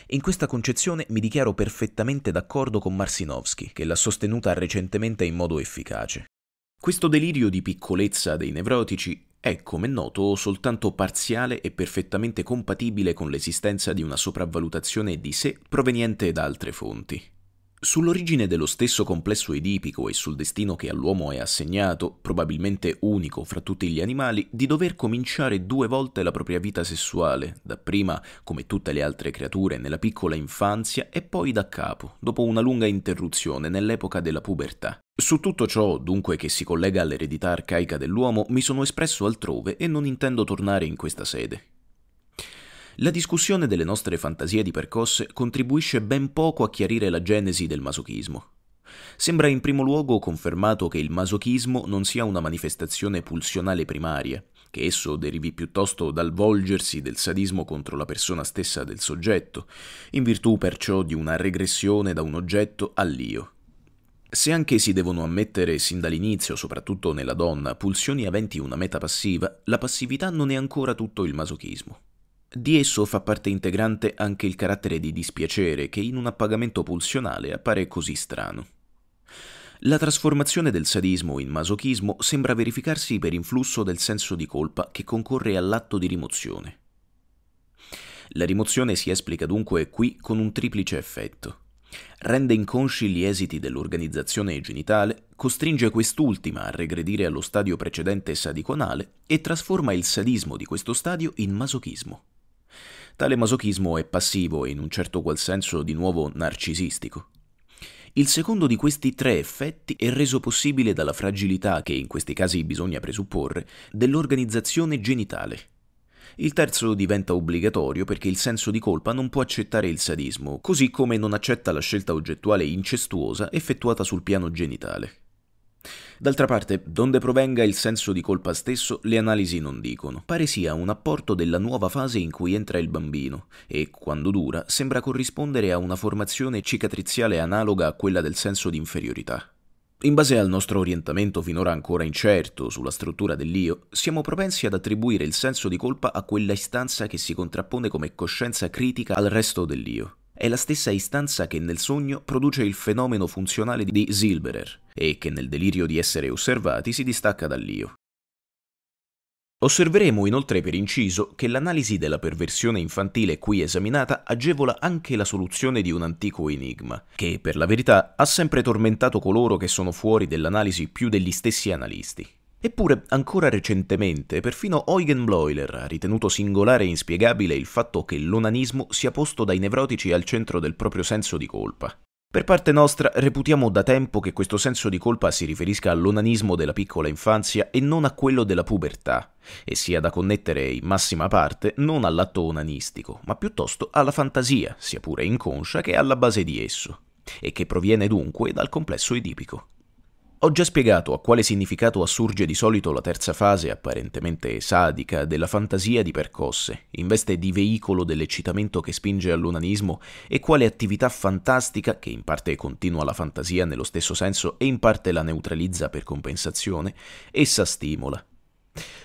In questa concezione mi dichiaro perfettamente d'accordo con Marsinovsky, che l'ha sostenuta recentemente in modo efficace. Questo delirio di piccolezza dei nevrotici è, come noto, soltanto parziale e perfettamente compatibile con l'esistenza di una sopravvalutazione di sé proveniente da altre fonti. Sull'origine dello stesso complesso edipico e sul destino che all'uomo è assegnato, probabilmente unico fra tutti gli animali, di dover cominciare due volte la propria vita sessuale, dapprima come tutte le altre creature nella piccola infanzia e poi da capo, dopo una lunga interruzione nell'epoca della pubertà. Su tutto ciò, dunque, che si collega all'eredità arcaica dell'uomo, mi sono espresso altrove e non intendo tornare in questa sede. La discussione delle nostre fantasie di percosse contribuisce ben poco a chiarire la genesi del masochismo. Sembra in primo luogo confermato che il masochismo non sia una manifestazione pulsionale primaria, che esso derivi piuttosto dal volgersi del sadismo contro la persona stessa del soggetto, in virtù perciò di una regressione da un oggetto all'io. Se anche si devono ammettere sin dall'inizio, soprattutto nella donna, pulsioni aventi una meta passiva, la passività non è ancora tutto il masochismo. Di esso fa parte integrante anche il carattere di dispiacere che in un appagamento pulsionale appare così strano. La trasformazione del sadismo in masochismo sembra verificarsi per influsso del senso di colpa che concorre all'atto di rimozione. La rimozione si esplica dunque qui con un triplice effetto. Rende inconsci gli esiti dell'organizzazione genitale, costringe quest'ultima a regredire allo stadio precedente sadiconale e trasforma il sadismo di questo stadio in masochismo. Tale masochismo è passivo e in un certo qual senso di nuovo narcisistico. Il secondo di questi tre effetti è reso possibile dalla fragilità che in questi casi bisogna presupporre dell'organizzazione genitale. Il terzo diventa obbligatorio perché il senso di colpa non può accettare il sadismo, così come non accetta la scelta oggettuale incestuosa effettuata sul piano genitale. D'altra parte, donde provenga il senso di colpa stesso, le analisi non dicono. Pare sia un apporto della nuova fase in cui entra il bambino e, quando dura, sembra corrispondere a una formazione cicatriziale analoga a quella del senso di inferiorità. In base al nostro orientamento finora ancora incerto sulla struttura dell'io, siamo propensi ad attribuire il senso di colpa a quella istanza che si contrappone come coscienza critica al resto dell'io. È la stessa istanza che nel sogno produce il fenomeno funzionale di Silberer e che nel delirio di essere osservati si distacca dall'io. Osserveremo inoltre per inciso che l'analisi della perversione infantile qui esaminata agevola anche la soluzione di un antico enigma, che per la verità ha sempre tormentato coloro che sono fuori dell'analisi più degli stessi analisti. Eppure, ancora recentemente, perfino Eugen Bleuler ha ritenuto singolare e inspiegabile il fatto che l'onanismo sia posto dai nevrotici al centro del proprio senso di colpa. Per parte nostra reputiamo da tempo che questo senso di colpa si riferisca all'onanismo della piccola infanzia e non a quello della pubertà, e sia da connettere in massima parte non all'atto onanistico, ma piuttosto alla fantasia, sia pure inconscia, che è alla base di esso, e che proviene dunque dal complesso edipico. Ho già spiegato a quale significato assurge di solito la terza fase, apparentemente sadica, della fantasia di percosse, in veste di veicolo dell'eccitamento che spinge all'unanismo e quale attività fantastica, che in parte continua la fantasia nello stesso senso e in parte la neutralizza per compensazione, essa stimola.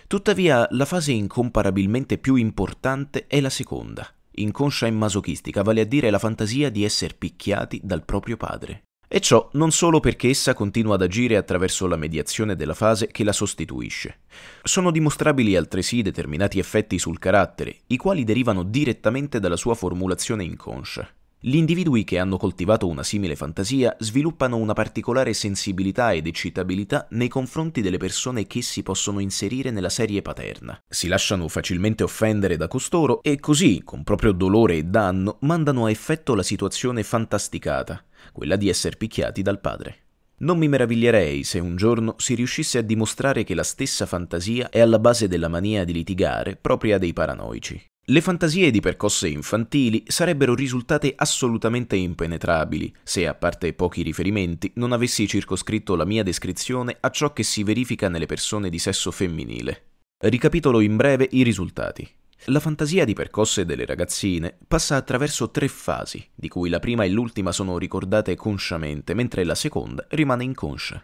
Tuttavia, la fase incomparabilmente più importante è la seconda, inconscia e masochistica, vale a dire la fantasia di essere picchiati dal proprio padre. E ciò non solo perché essa continua ad agire attraverso la mediazione della fase che la sostituisce. Sono dimostrabili altresì determinati effetti sul carattere, i quali derivano direttamente dalla sua formulazione inconscia. Gli individui che hanno coltivato una simile fantasia sviluppano una particolare sensibilità ed eccitabilità nei confronti delle persone che si possono inserire nella serie paterna. Si lasciano facilmente offendere da costoro e così, con proprio dolore e danno, mandano a effetto la situazione fantasticata, quella di essere picchiati dal padre. Non mi meraviglierei se un giorno si riuscisse a dimostrare che la stessa fantasia è alla base della mania di litigare propria dei paranoici. Le fantasie di percosse infantili sarebbero risultate assolutamente impenetrabili se, a parte pochi riferimenti, non avessi circoscritto la mia descrizione a ciò che si verifica nelle persone di sesso femminile. Ricapitolo in breve i risultati. La fantasia di percosse delle ragazzine passa attraverso tre fasi, di cui la prima e l'ultima sono ricordate consciamente, mentre la seconda rimane inconscia.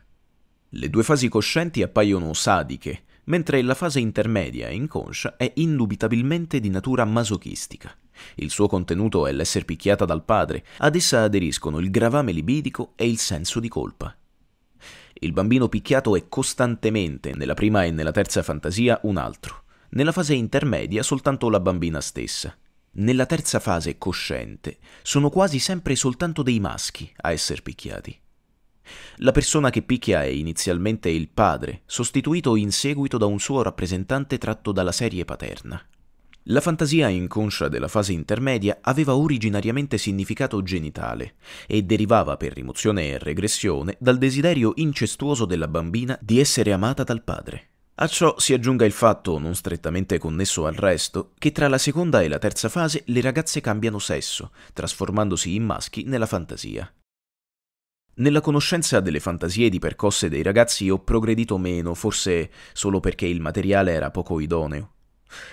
Le due fasi coscienti appaiono sadiche, mentre la fase intermedia e inconscia è indubitabilmente di natura masochistica. Il suo contenuto è l'essere picchiata dal padre, ad essa aderiscono il gravame libidico e il senso di colpa. Il bambino picchiato è costantemente, nella prima e nella terza fantasia, un altro, nella fase intermedia soltanto la bambina stessa. Nella terza fase cosciente sono quasi sempre soltanto dei maschi a essere picchiati. La persona che picchia è inizialmente il padre, sostituito in seguito da un suo rappresentante tratto dalla serie paterna. La fantasia inconscia della fase intermedia aveva originariamente significato genitale e derivava per rimozione e regressione dal desiderio incestuoso della bambina di essere amata dal padre. A ciò si aggiunga il fatto, non strettamente connesso al resto, che tra la seconda e la terza fase le ragazze cambiano sesso, trasformandosi in maschi nella fantasia. Nella conoscenza delle fantasie di percosse dei ragazzi ho progredito meno, forse solo perché il materiale era poco idoneo.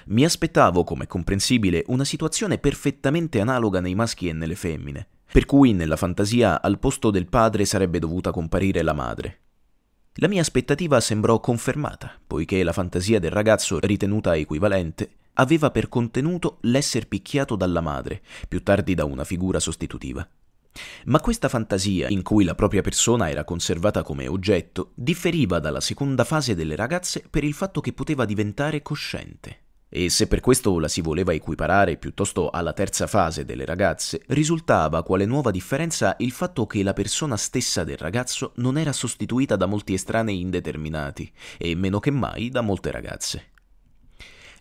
Mi aspettavo, come comprensibile, una situazione perfettamente analoga nei maschi e nelle femmine, per cui nella fantasia al posto del padre sarebbe dovuta comparire la madre. La mia aspettativa sembrò confermata, poiché la fantasia del ragazzo ritenuta equivalente aveva per contenuto l'essere picchiato dalla madre, più tardi da una figura sostitutiva. Ma questa fantasia, in cui la propria persona era conservata come oggetto, differiva dalla seconda fase delle ragazze per il fatto che poteva diventare cosciente. E se per questo la si voleva equiparare piuttosto alla terza fase delle ragazze, risultava quale nuova differenza il fatto che la persona stessa del ragazzo non era sostituita da molti estranei indeterminati, e meno che mai da molte ragazze.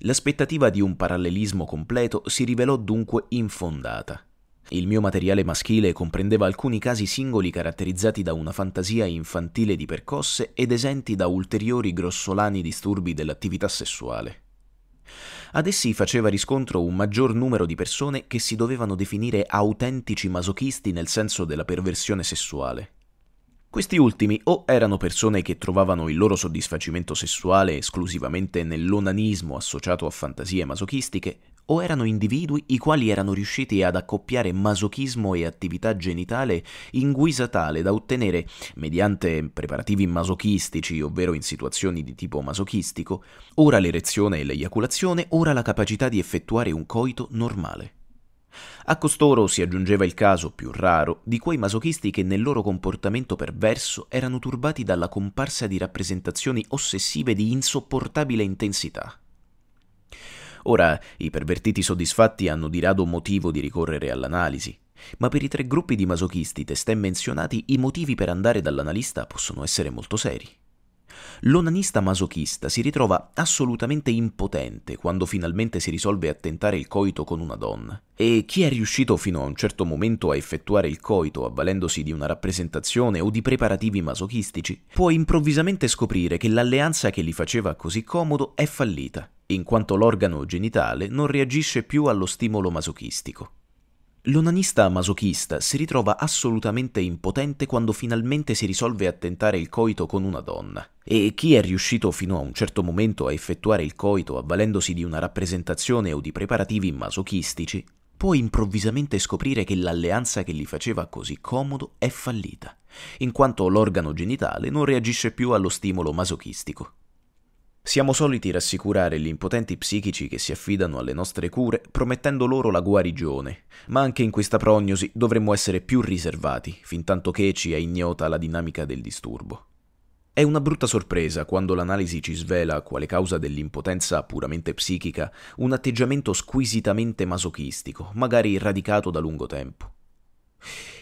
L'aspettativa di un parallelismo completo si rivelò dunque infondata il mio materiale maschile comprendeva alcuni casi singoli caratterizzati da una fantasia infantile di percosse ed esenti da ulteriori grossolani disturbi dell'attività sessuale. Ad essi faceva riscontro un maggior numero di persone che si dovevano definire autentici masochisti nel senso della perversione sessuale. Questi ultimi o erano persone che trovavano il loro soddisfacimento sessuale esclusivamente nell'onanismo associato a fantasie masochistiche, o erano individui i quali erano riusciti ad accoppiare masochismo e attività genitale in guisa tale da ottenere, mediante preparativi masochistici, ovvero in situazioni di tipo masochistico, ora l'erezione e l'eiaculazione, ora la capacità di effettuare un coito normale. A costoro si aggiungeva il caso più raro di quei masochisti che nel loro comportamento perverso erano turbati dalla comparsa di rappresentazioni ossessive di insopportabile intensità. Ora, i pervertiti soddisfatti hanno di rado motivo di ricorrere all'analisi, ma per i tre gruppi di masochisti testè menzionati i motivi per andare dall'analista possono essere molto seri. L'onanista masochista si ritrova assolutamente impotente quando finalmente si risolve a tentare il coito con una donna. E chi è riuscito fino a un certo momento a effettuare il coito avvalendosi di una rappresentazione o di preparativi masochistici, può improvvisamente scoprire che l'alleanza che gli faceva così comodo è fallita, in quanto l'organo genitale non reagisce più allo stimolo masochistico. L'onanista masochista si ritrova assolutamente impotente quando finalmente si risolve a tentare il coito con una donna. E chi è riuscito fino a un certo momento a effettuare il coito avvalendosi di una rappresentazione o di preparativi masochistici, può improvvisamente scoprire che l'alleanza che gli faceva così comodo è fallita, in quanto l'organo genitale non reagisce più allo stimolo masochistico. Siamo soliti rassicurare gli impotenti psichici che si affidano alle nostre cure promettendo loro la guarigione, ma anche in questa prognosi dovremmo essere più riservati, fintanto che ci è ignota la dinamica del disturbo. È una brutta sorpresa quando l'analisi ci svela, quale causa dell'impotenza puramente psichica, un atteggiamento squisitamente masochistico, magari radicato da lungo tempo.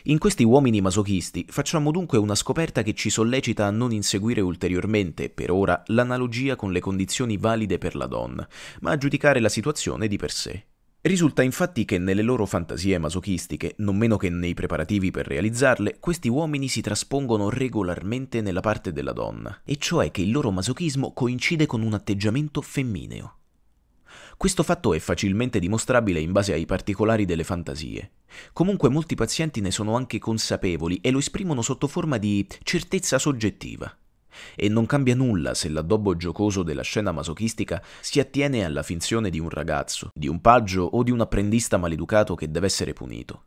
In questi uomini masochisti facciamo dunque una scoperta che ci sollecita a non inseguire ulteriormente, per ora, l'analogia con le condizioni valide per la donna, ma a giudicare la situazione di per sé. Risulta infatti che nelle loro fantasie masochistiche, non meno che nei preparativi per realizzarle, questi uomini si traspongono regolarmente nella parte della donna, e cioè che il loro masochismo coincide con un atteggiamento femmineo. Questo fatto è facilmente dimostrabile in base ai particolari delle fantasie. Comunque molti pazienti ne sono anche consapevoli e lo esprimono sotto forma di certezza soggettiva. E non cambia nulla se l'addobbo giocoso della scena masochistica si attiene alla finzione di un ragazzo, di un paggio o di un apprendista maleducato che deve essere punito.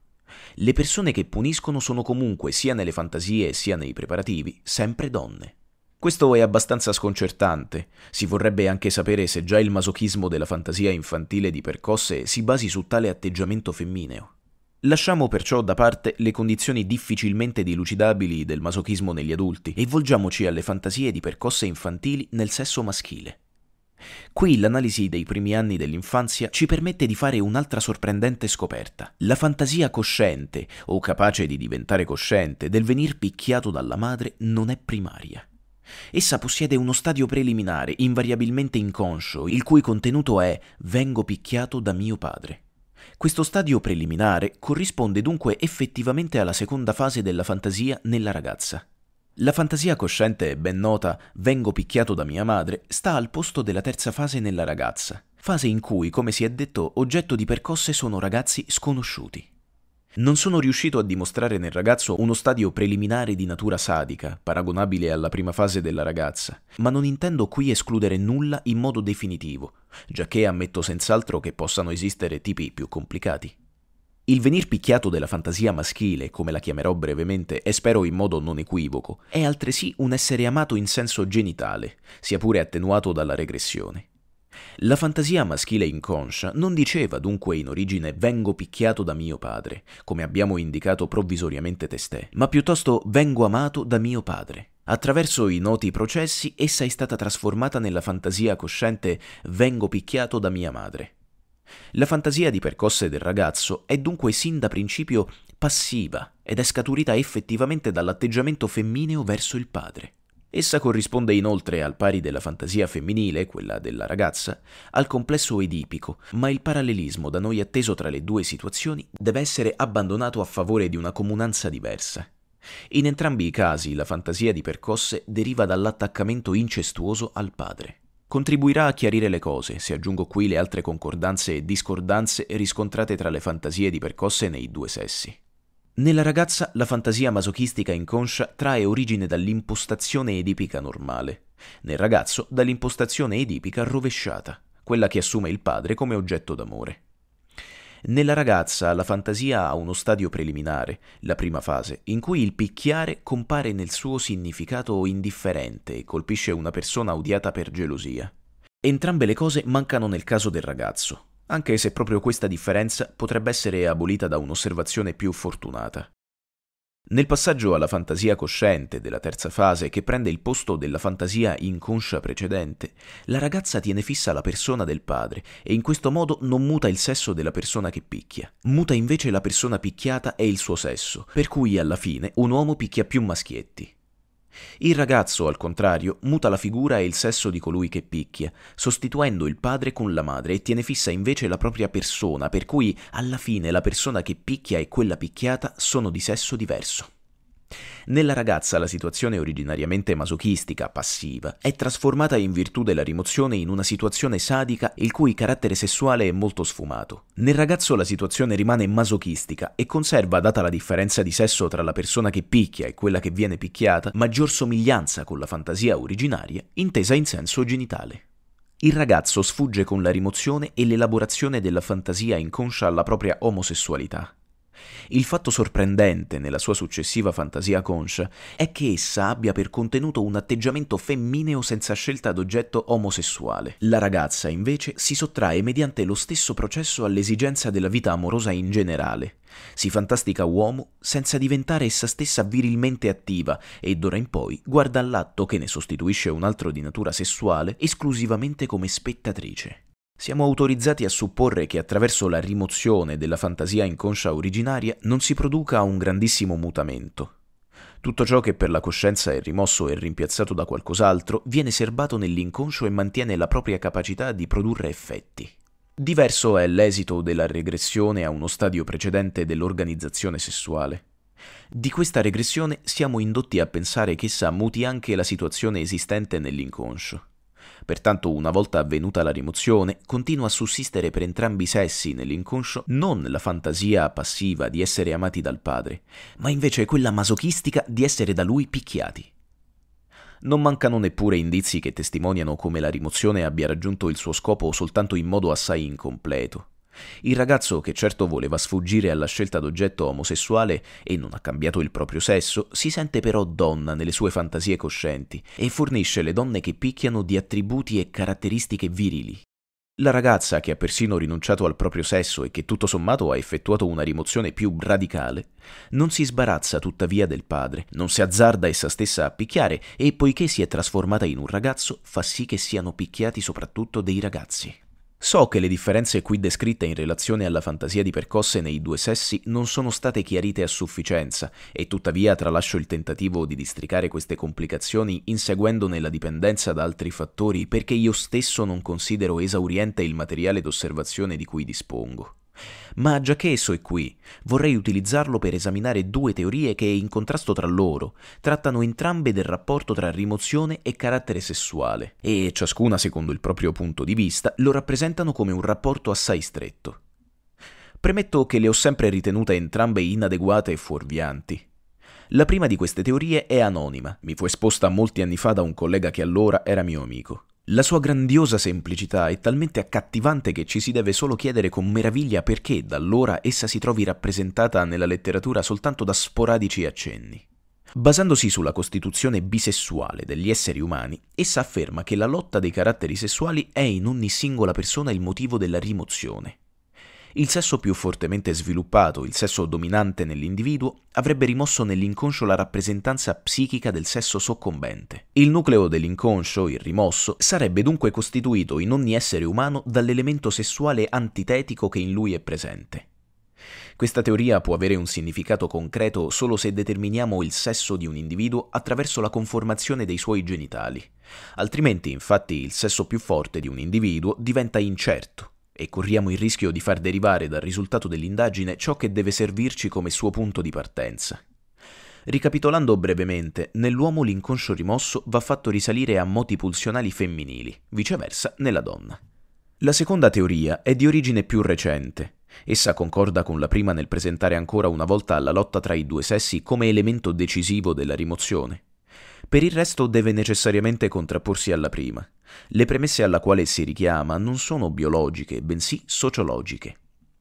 Le persone che puniscono sono comunque, sia nelle fantasie sia nei preparativi, sempre donne. Questo è abbastanza sconcertante. Si vorrebbe anche sapere se già il masochismo della fantasia infantile di percosse si basi su tale atteggiamento femmineo. Lasciamo perciò da parte le condizioni difficilmente dilucidabili del masochismo negli adulti e volgiamoci alle fantasie di percosse infantili nel sesso maschile. Qui l'analisi dei primi anni dell'infanzia ci permette di fare un'altra sorprendente scoperta. La fantasia cosciente, o capace di diventare cosciente, del venir picchiato dalla madre non è primaria. Essa possiede uno stadio preliminare, invariabilmente inconscio, il cui contenuto è vengo picchiato da mio padre. Questo stadio preliminare corrisponde dunque effettivamente alla seconda fase della fantasia nella ragazza. La fantasia cosciente ben nota vengo picchiato da mia madre sta al posto della terza fase nella ragazza, fase in cui, come si è detto, oggetto di percosse sono ragazzi sconosciuti. Non sono riuscito a dimostrare nel ragazzo uno stadio preliminare di natura sadica, paragonabile alla prima fase della ragazza, ma non intendo qui escludere nulla in modo definitivo, giacché ammetto senz'altro che possano esistere tipi più complicati. Il venir picchiato della fantasia maschile, come la chiamerò brevemente e spero in modo non equivoco, è altresì un essere amato in senso genitale, sia pure attenuato dalla regressione. La fantasia maschile inconscia non diceva dunque in origine vengo picchiato da mio padre, come abbiamo indicato provvisoriamente testè, ma piuttosto vengo amato da mio padre. Attraverso i noti processi essa è stata trasformata nella fantasia cosciente vengo picchiato da mia madre. La fantasia di percosse del ragazzo è dunque sin da principio passiva ed è scaturita effettivamente dall'atteggiamento femmineo verso il padre. Essa corrisponde inoltre, al pari della fantasia femminile, quella della ragazza, al complesso edipico, ma il parallelismo da noi atteso tra le due situazioni deve essere abbandonato a favore di una comunanza diversa. In entrambi i casi la fantasia di percosse deriva dall'attaccamento incestuoso al padre. Contribuirà a chiarire le cose, se aggiungo qui le altre concordanze e discordanze riscontrate tra le fantasie di percosse nei due sessi. Nella ragazza la fantasia masochistica inconscia trae origine dall'impostazione edipica normale, nel ragazzo dall'impostazione edipica rovesciata, quella che assume il padre come oggetto d'amore. Nella ragazza la fantasia ha uno stadio preliminare, la prima fase, in cui il picchiare compare nel suo significato indifferente e colpisce una persona odiata per gelosia. Entrambe le cose mancano nel caso del ragazzo anche se proprio questa differenza potrebbe essere abolita da un'osservazione più fortunata. Nel passaggio alla fantasia cosciente della terza fase, che prende il posto della fantasia inconscia precedente, la ragazza tiene fissa la persona del padre e in questo modo non muta il sesso della persona che picchia. Muta invece la persona picchiata e il suo sesso, per cui alla fine un uomo picchia più maschietti. Il ragazzo, al contrario, muta la figura e il sesso di colui che picchia, sostituendo il padre con la madre e tiene fissa invece la propria persona, per cui alla fine la persona che picchia e quella picchiata sono di sesso diverso. Nella ragazza la situazione originariamente masochistica, passiva, è trasformata in virtù della rimozione in una situazione sadica il cui carattere sessuale è molto sfumato. Nel ragazzo la situazione rimane masochistica e conserva, data la differenza di sesso tra la persona che picchia e quella che viene picchiata, maggior somiglianza con la fantasia originaria, intesa in senso genitale. Il ragazzo sfugge con la rimozione e l'elaborazione della fantasia inconscia alla propria omosessualità. Il fatto sorprendente nella sua successiva fantasia conscia è che essa abbia per contenuto un atteggiamento femmineo senza scelta d'oggetto omosessuale. La ragazza, invece, si sottrae mediante lo stesso processo all'esigenza della vita amorosa in generale. Si fantastica uomo senza diventare essa stessa virilmente attiva e d'ora in poi guarda all'atto che ne sostituisce un altro di natura sessuale esclusivamente come spettatrice siamo autorizzati a supporre che attraverso la rimozione della fantasia inconscia originaria non si produca un grandissimo mutamento. Tutto ciò che per la coscienza è rimosso e rimpiazzato da qualcos'altro viene serbato nell'inconscio e mantiene la propria capacità di produrre effetti. Diverso è l'esito della regressione a uno stadio precedente dell'organizzazione sessuale. Di questa regressione siamo indotti a pensare che essa muti anche la situazione esistente nell'inconscio. Pertanto, una volta avvenuta la rimozione, continua a sussistere per entrambi i sessi nell'inconscio non la fantasia passiva di essere amati dal padre, ma invece quella masochistica di essere da lui picchiati. Non mancano neppure indizi che testimoniano come la rimozione abbia raggiunto il suo scopo soltanto in modo assai incompleto. Il ragazzo, che certo voleva sfuggire alla scelta d'oggetto omosessuale e non ha cambiato il proprio sesso, si sente però donna nelle sue fantasie coscienti e fornisce le donne che picchiano di attributi e caratteristiche virili. La ragazza, che ha persino rinunciato al proprio sesso e che tutto sommato ha effettuato una rimozione più radicale, non si sbarazza tuttavia del padre, non si azzarda essa stessa a picchiare e poiché si è trasformata in un ragazzo fa sì che siano picchiati soprattutto dei ragazzi. So che le differenze qui descritte in relazione alla fantasia di percosse nei due sessi non sono state chiarite a sufficienza, e tuttavia tralascio il tentativo di districare queste complicazioni inseguendone la dipendenza da altri fattori perché io stesso non considero esauriente il materiale d'osservazione di cui dispongo. Ma già che esso è qui, vorrei utilizzarlo per esaminare due teorie che, in contrasto tra loro, trattano entrambe del rapporto tra rimozione e carattere sessuale, e ciascuna, secondo il proprio punto di vista, lo rappresentano come un rapporto assai stretto. Premetto che le ho sempre ritenute entrambe inadeguate e fuorvianti. La prima di queste teorie è anonima, mi fu esposta molti anni fa da un collega che allora era mio amico. La sua grandiosa semplicità è talmente accattivante che ci si deve solo chiedere con meraviglia perché da allora essa si trovi rappresentata nella letteratura soltanto da sporadici accenni. Basandosi sulla costituzione bisessuale degli esseri umani, essa afferma che la lotta dei caratteri sessuali è in ogni singola persona il motivo della rimozione. Il sesso più fortemente sviluppato, il sesso dominante nell'individuo, avrebbe rimosso nell'inconscio la rappresentanza psichica del sesso soccombente. Il nucleo dell'inconscio, il rimosso, sarebbe dunque costituito in ogni essere umano dall'elemento sessuale antitetico che in lui è presente. Questa teoria può avere un significato concreto solo se determiniamo il sesso di un individuo attraverso la conformazione dei suoi genitali. Altrimenti, infatti, il sesso più forte di un individuo diventa incerto, e corriamo il rischio di far derivare dal risultato dell'indagine ciò che deve servirci come suo punto di partenza. Ricapitolando brevemente, nell'uomo l'inconscio rimosso va fatto risalire a moti pulsionali femminili, viceversa nella donna. La seconda teoria è di origine più recente. Essa concorda con la prima nel presentare ancora una volta la lotta tra i due sessi come elemento decisivo della rimozione. Per il resto deve necessariamente contrapporsi alla prima. Le premesse alla quale si richiama non sono biologiche, bensì sociologiche.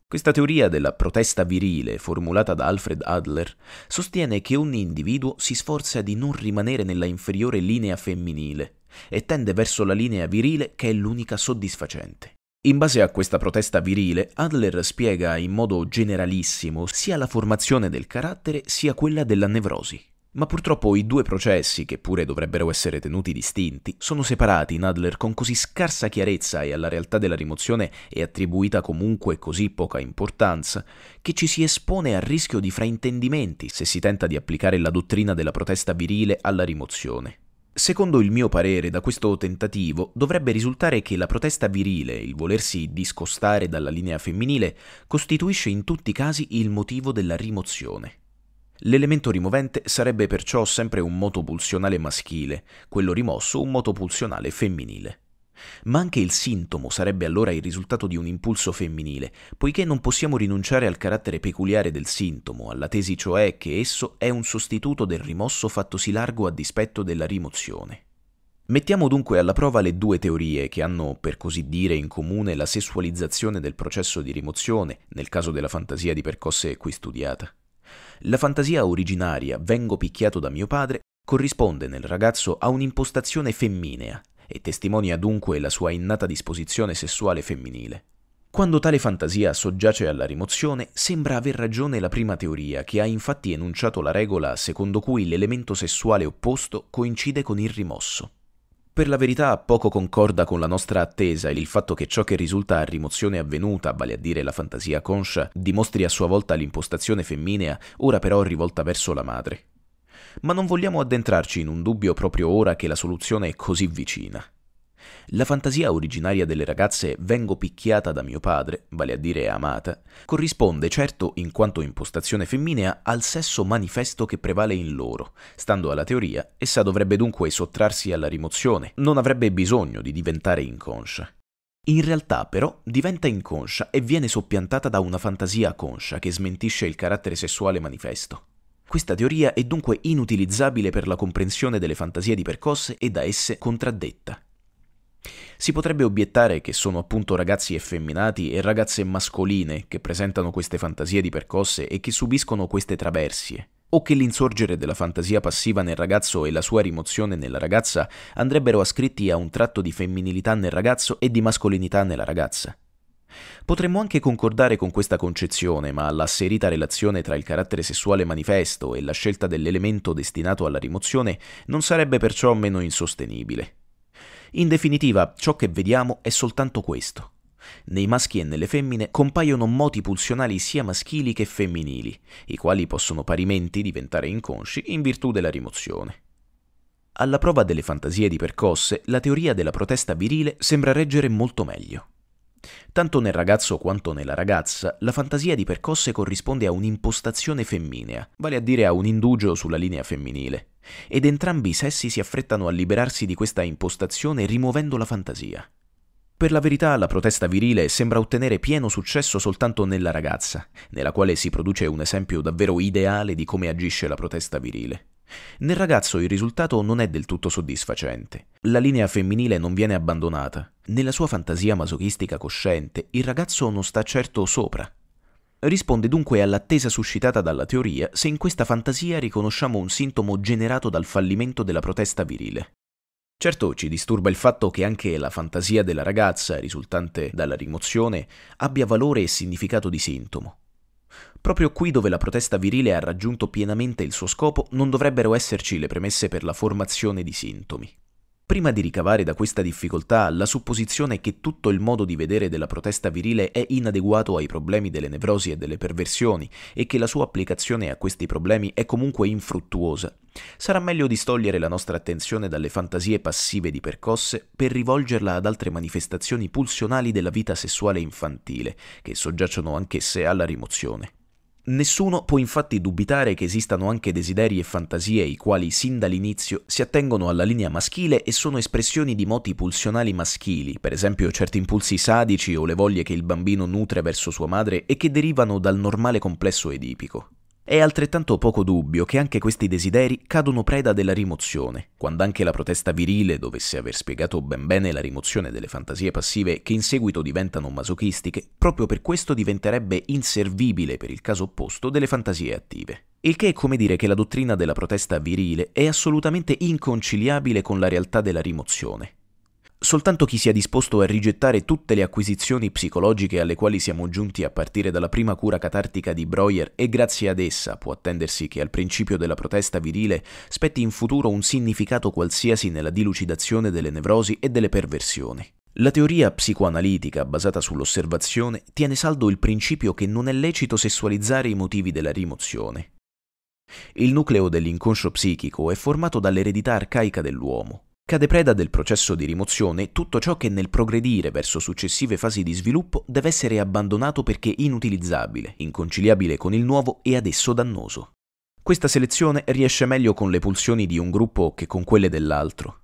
Questa teoria della protesta virile, formulata da Alfred Adler, sostiene che ogni individuo si sforza di non rimanere nella inferiore linea femminile e tende verso la linea virile che è l'unica soddisfacente. In base a questa protesta virile, Adler spiega in modo generalissimo sia la formazione del carattere sia quella della nevrosi. Ma purtroppo i due processi, che pure dovrebbero essere tenuti distinti, sono separati in Adler con così scarsa chiarezza e alla realtà della rimozione è attribuita comunque così poca importanza, che ci si espone al rischio di fraintendimenti se si tenta di applicare la dottrina della protesta virile alla rimozione. Secondo il mio parere, da questo tentativo dovrebbe risultare che la protesta virile, il volersi discostare dalla linea femminile, costituisce in tutti i casi il motivo della rimozione. L'elemento rimovente sarebbe perciò sempre un moto pulsionale maschile, quello rimosso un moto pulsionale femminile. Ma anche il sintomo sarebbe allora il risultato di un impulso femminile, poiché non possiamo rinunciare al carattere peculiare del sintomo, alla tesi cioè che esso è un sostituto del rimosso fattosi largo a dispetto della rimozione. Mettiamo dunque alla prova le due teorie che hanno, per così dire, in comune la sessualizzazione del processo di rimozione, nel caso della fantasia di percosse qui studiata. La fantasia originaria Vengo picchiato da mio padre corrisponde nel ragazzo a un'impostazione femminea e testimonia dunque la sua innata disposizione sessuale femminile. Quando tale fantasia soggiace alla rimozione, sembra aver ragione la prima teoria, che ha infatti enunciato la regola secondo cui l'elemento sessuale opposto coincide con il rimosso per la verità poco concorda con la nostra attesa e il fatto che ciò che risulta a rimozione avvenuta, vale a dire la fantasia conscia, dimostri a sua volta l'impostazione femminea, ora però rivolta verso la madre. Ma non vogliamo addentrarci in un dubbio proprio ora che la soluzione è così vicina. La fantasia originaria delle ragazze vengo picchiata da mio padre, vale a dire amata, corrisponde certo in quanto impostazione femminea al sesso manifesto che prevale in loro. Stando alla teoria, essa dovrebbe dunque sottrarsi alla rimozione, non avrebbe bisogno di diventare inconscia. In realtà però diventa inconscia e viene soppiantata da una fantasia conscia che smentisce il carattere sessuale manifesto. Questa teoria è dunque inutilizzabile per la comprensione delle fantasie di percosse e da esse contraddetta. Si potrebbe obiettare che sono appunto ragazzi effeminati e ragazze mascoline che presentano queste fantasie di percosse e che subiscono queste traversie, o che l'insorgere della fantasia passiva nel ragazzo e la sua rimozione nella ragazza andrebbero ascritti a un tratto di femminilità nel ragazzo e di mascolinità nella ragazza. Potremmo anche concordare con questa concezione, ma l'asserita relazione tra il carattere sessuale manifesto e la scelta dell'elemento destinato alla rimozione non sarebbe perciò meno insostenibile. In definitiva, ciò che vediamo è soltanto questo. Nei maschi e nelle femmine compaiono moti pulsionali sia maschili che femminili, i quali possono parimenti diventare inconsci in virtù della rimozione. Alla prova delle fantasie di percosse, la teoria della protesta virile sembra reggere molto meglio. Tanto nel ragazzo quanto nella ragazza, la fantasia di percosse corrisponde a un'impostazione femminea, vale a dire a un indugio sulla linea femminile, ed entrambi i sessi si affrettano a liberarsi di questa impostazione rimuovendo la fantasia. Per la verità, la protesta virile sembra ottenere pieno successo soltanto nella ragazza, nella quale si produce un esempio davvero ideale di come agisce la protesta virile. Nel ragazzo il risultato non è del tutto soddisfacente. La linea femminile non viene abbandonata. Nella sua fantasia masochistica cosciente, il ragazzo non sta certo sopra. Risponde dunque all'attesa suscitata dalla teoria se in questa fantasia riconosciamo un sintomo generato dal fallimento della protesta virile. Certo ci disturba il fatto che anche la fantasia della ragazza, risultante dalla rimozione, abbia valore e significato di sintomo. Proprio qui dove la protesta virile ha raggiunto pienamente il suo scopo non dovrebbero esserci le premesse per la formazione di sintomi. Prima di ricavare da questa difficoltà la supposizione che tutto il modo di vedere della protesta virile è inadeguato ai problemi delle nevrosi e delle perversioni e che la sua applicazione a questi problemi è comunque infruttuosa, sarà meglio distogliere la nostra attenzione dalle fantasie passive di percosse per rivolgerla ad altre manifestazioni pulsionali della vita sessuale infantile, che soggiacciono anch'esse alla rimozione. Nessuno può infatti dubitare che esistano anche desideri e fantasie i quali sin dall'inizio si attengono alla linea maschile e sono espressioni di moti pulsionali maschili, per esempio certi impulsi sadici o le voglie che il bambino nutre verso sua madre e che derivano dal normale complesso edipico. È altrettanto poco dubbio che anche questi desideri cadono preda della rimozione, quando anche la protesta virile dovesse aver spiegato ben bene la rimozione delle fantasie passive che in seguito diventano masochistiche, proprio per questo diventerebbe inservibile per il caso opposto delle fantasie attive. Il che è come dire che la dottrina della protesta virile è assolutamente inconciliabile con la realtà della rimozione, Soltanto chi sia disposto a rigettare tutte le acquisizioni psicologiche alle quali siamo giunti a partire dalla prima cura catartica di Breuer e grazie ad essa può attendersi che al principio della protesta virile spetti in futuro un significato qualsiasi nella dilucidazione delle nevrosi e delle perversioni. La teoria psicoanalitica, basata sull'osservazione, tiene saldo il principio che non è lecito sessualizzare i motivi della rimozione. Il nucleo dell'inconscio psichico è formato dall'eredità arcaica dell'uomo, cade preda del processo di rimozione tutto ciò che nel progredire verso successive fasi di sviluppo deve essere abbandonato perché inutilizzabile, inconciliabile con il nuovo e ad esso dannoso. Questa selezione riesce meglio con le pulsioni di un gruppo che con quelle dell'altro.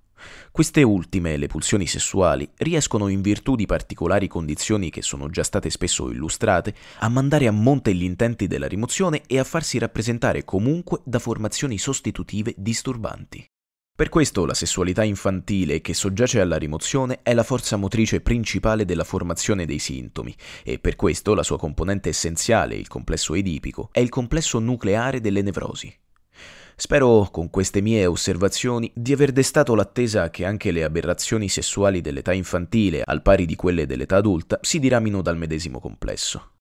Queste ultime, le pulsioni sessuali, riescono in virtù di particolari condizioni che sono già state spesso illustrate a mandare a monte gli intenti della rimozione e a farsi rappresentare comunque da formazioni sostitutive disturbanti. Per questo la sessualità infantile che soggiace alla rimozione è la forza motrice principale della formazione dei sintomi e per questo la sua componente essenziale, il complesso edipico, è il complesso nucleare delle nevrosi. Spero con queste mie osservazioni di aver destato l'attesa che anche le aberrazioni sessuali dell'età infantile, al pari di quelle dell'età adulta, si diramino dal medesimo complesso.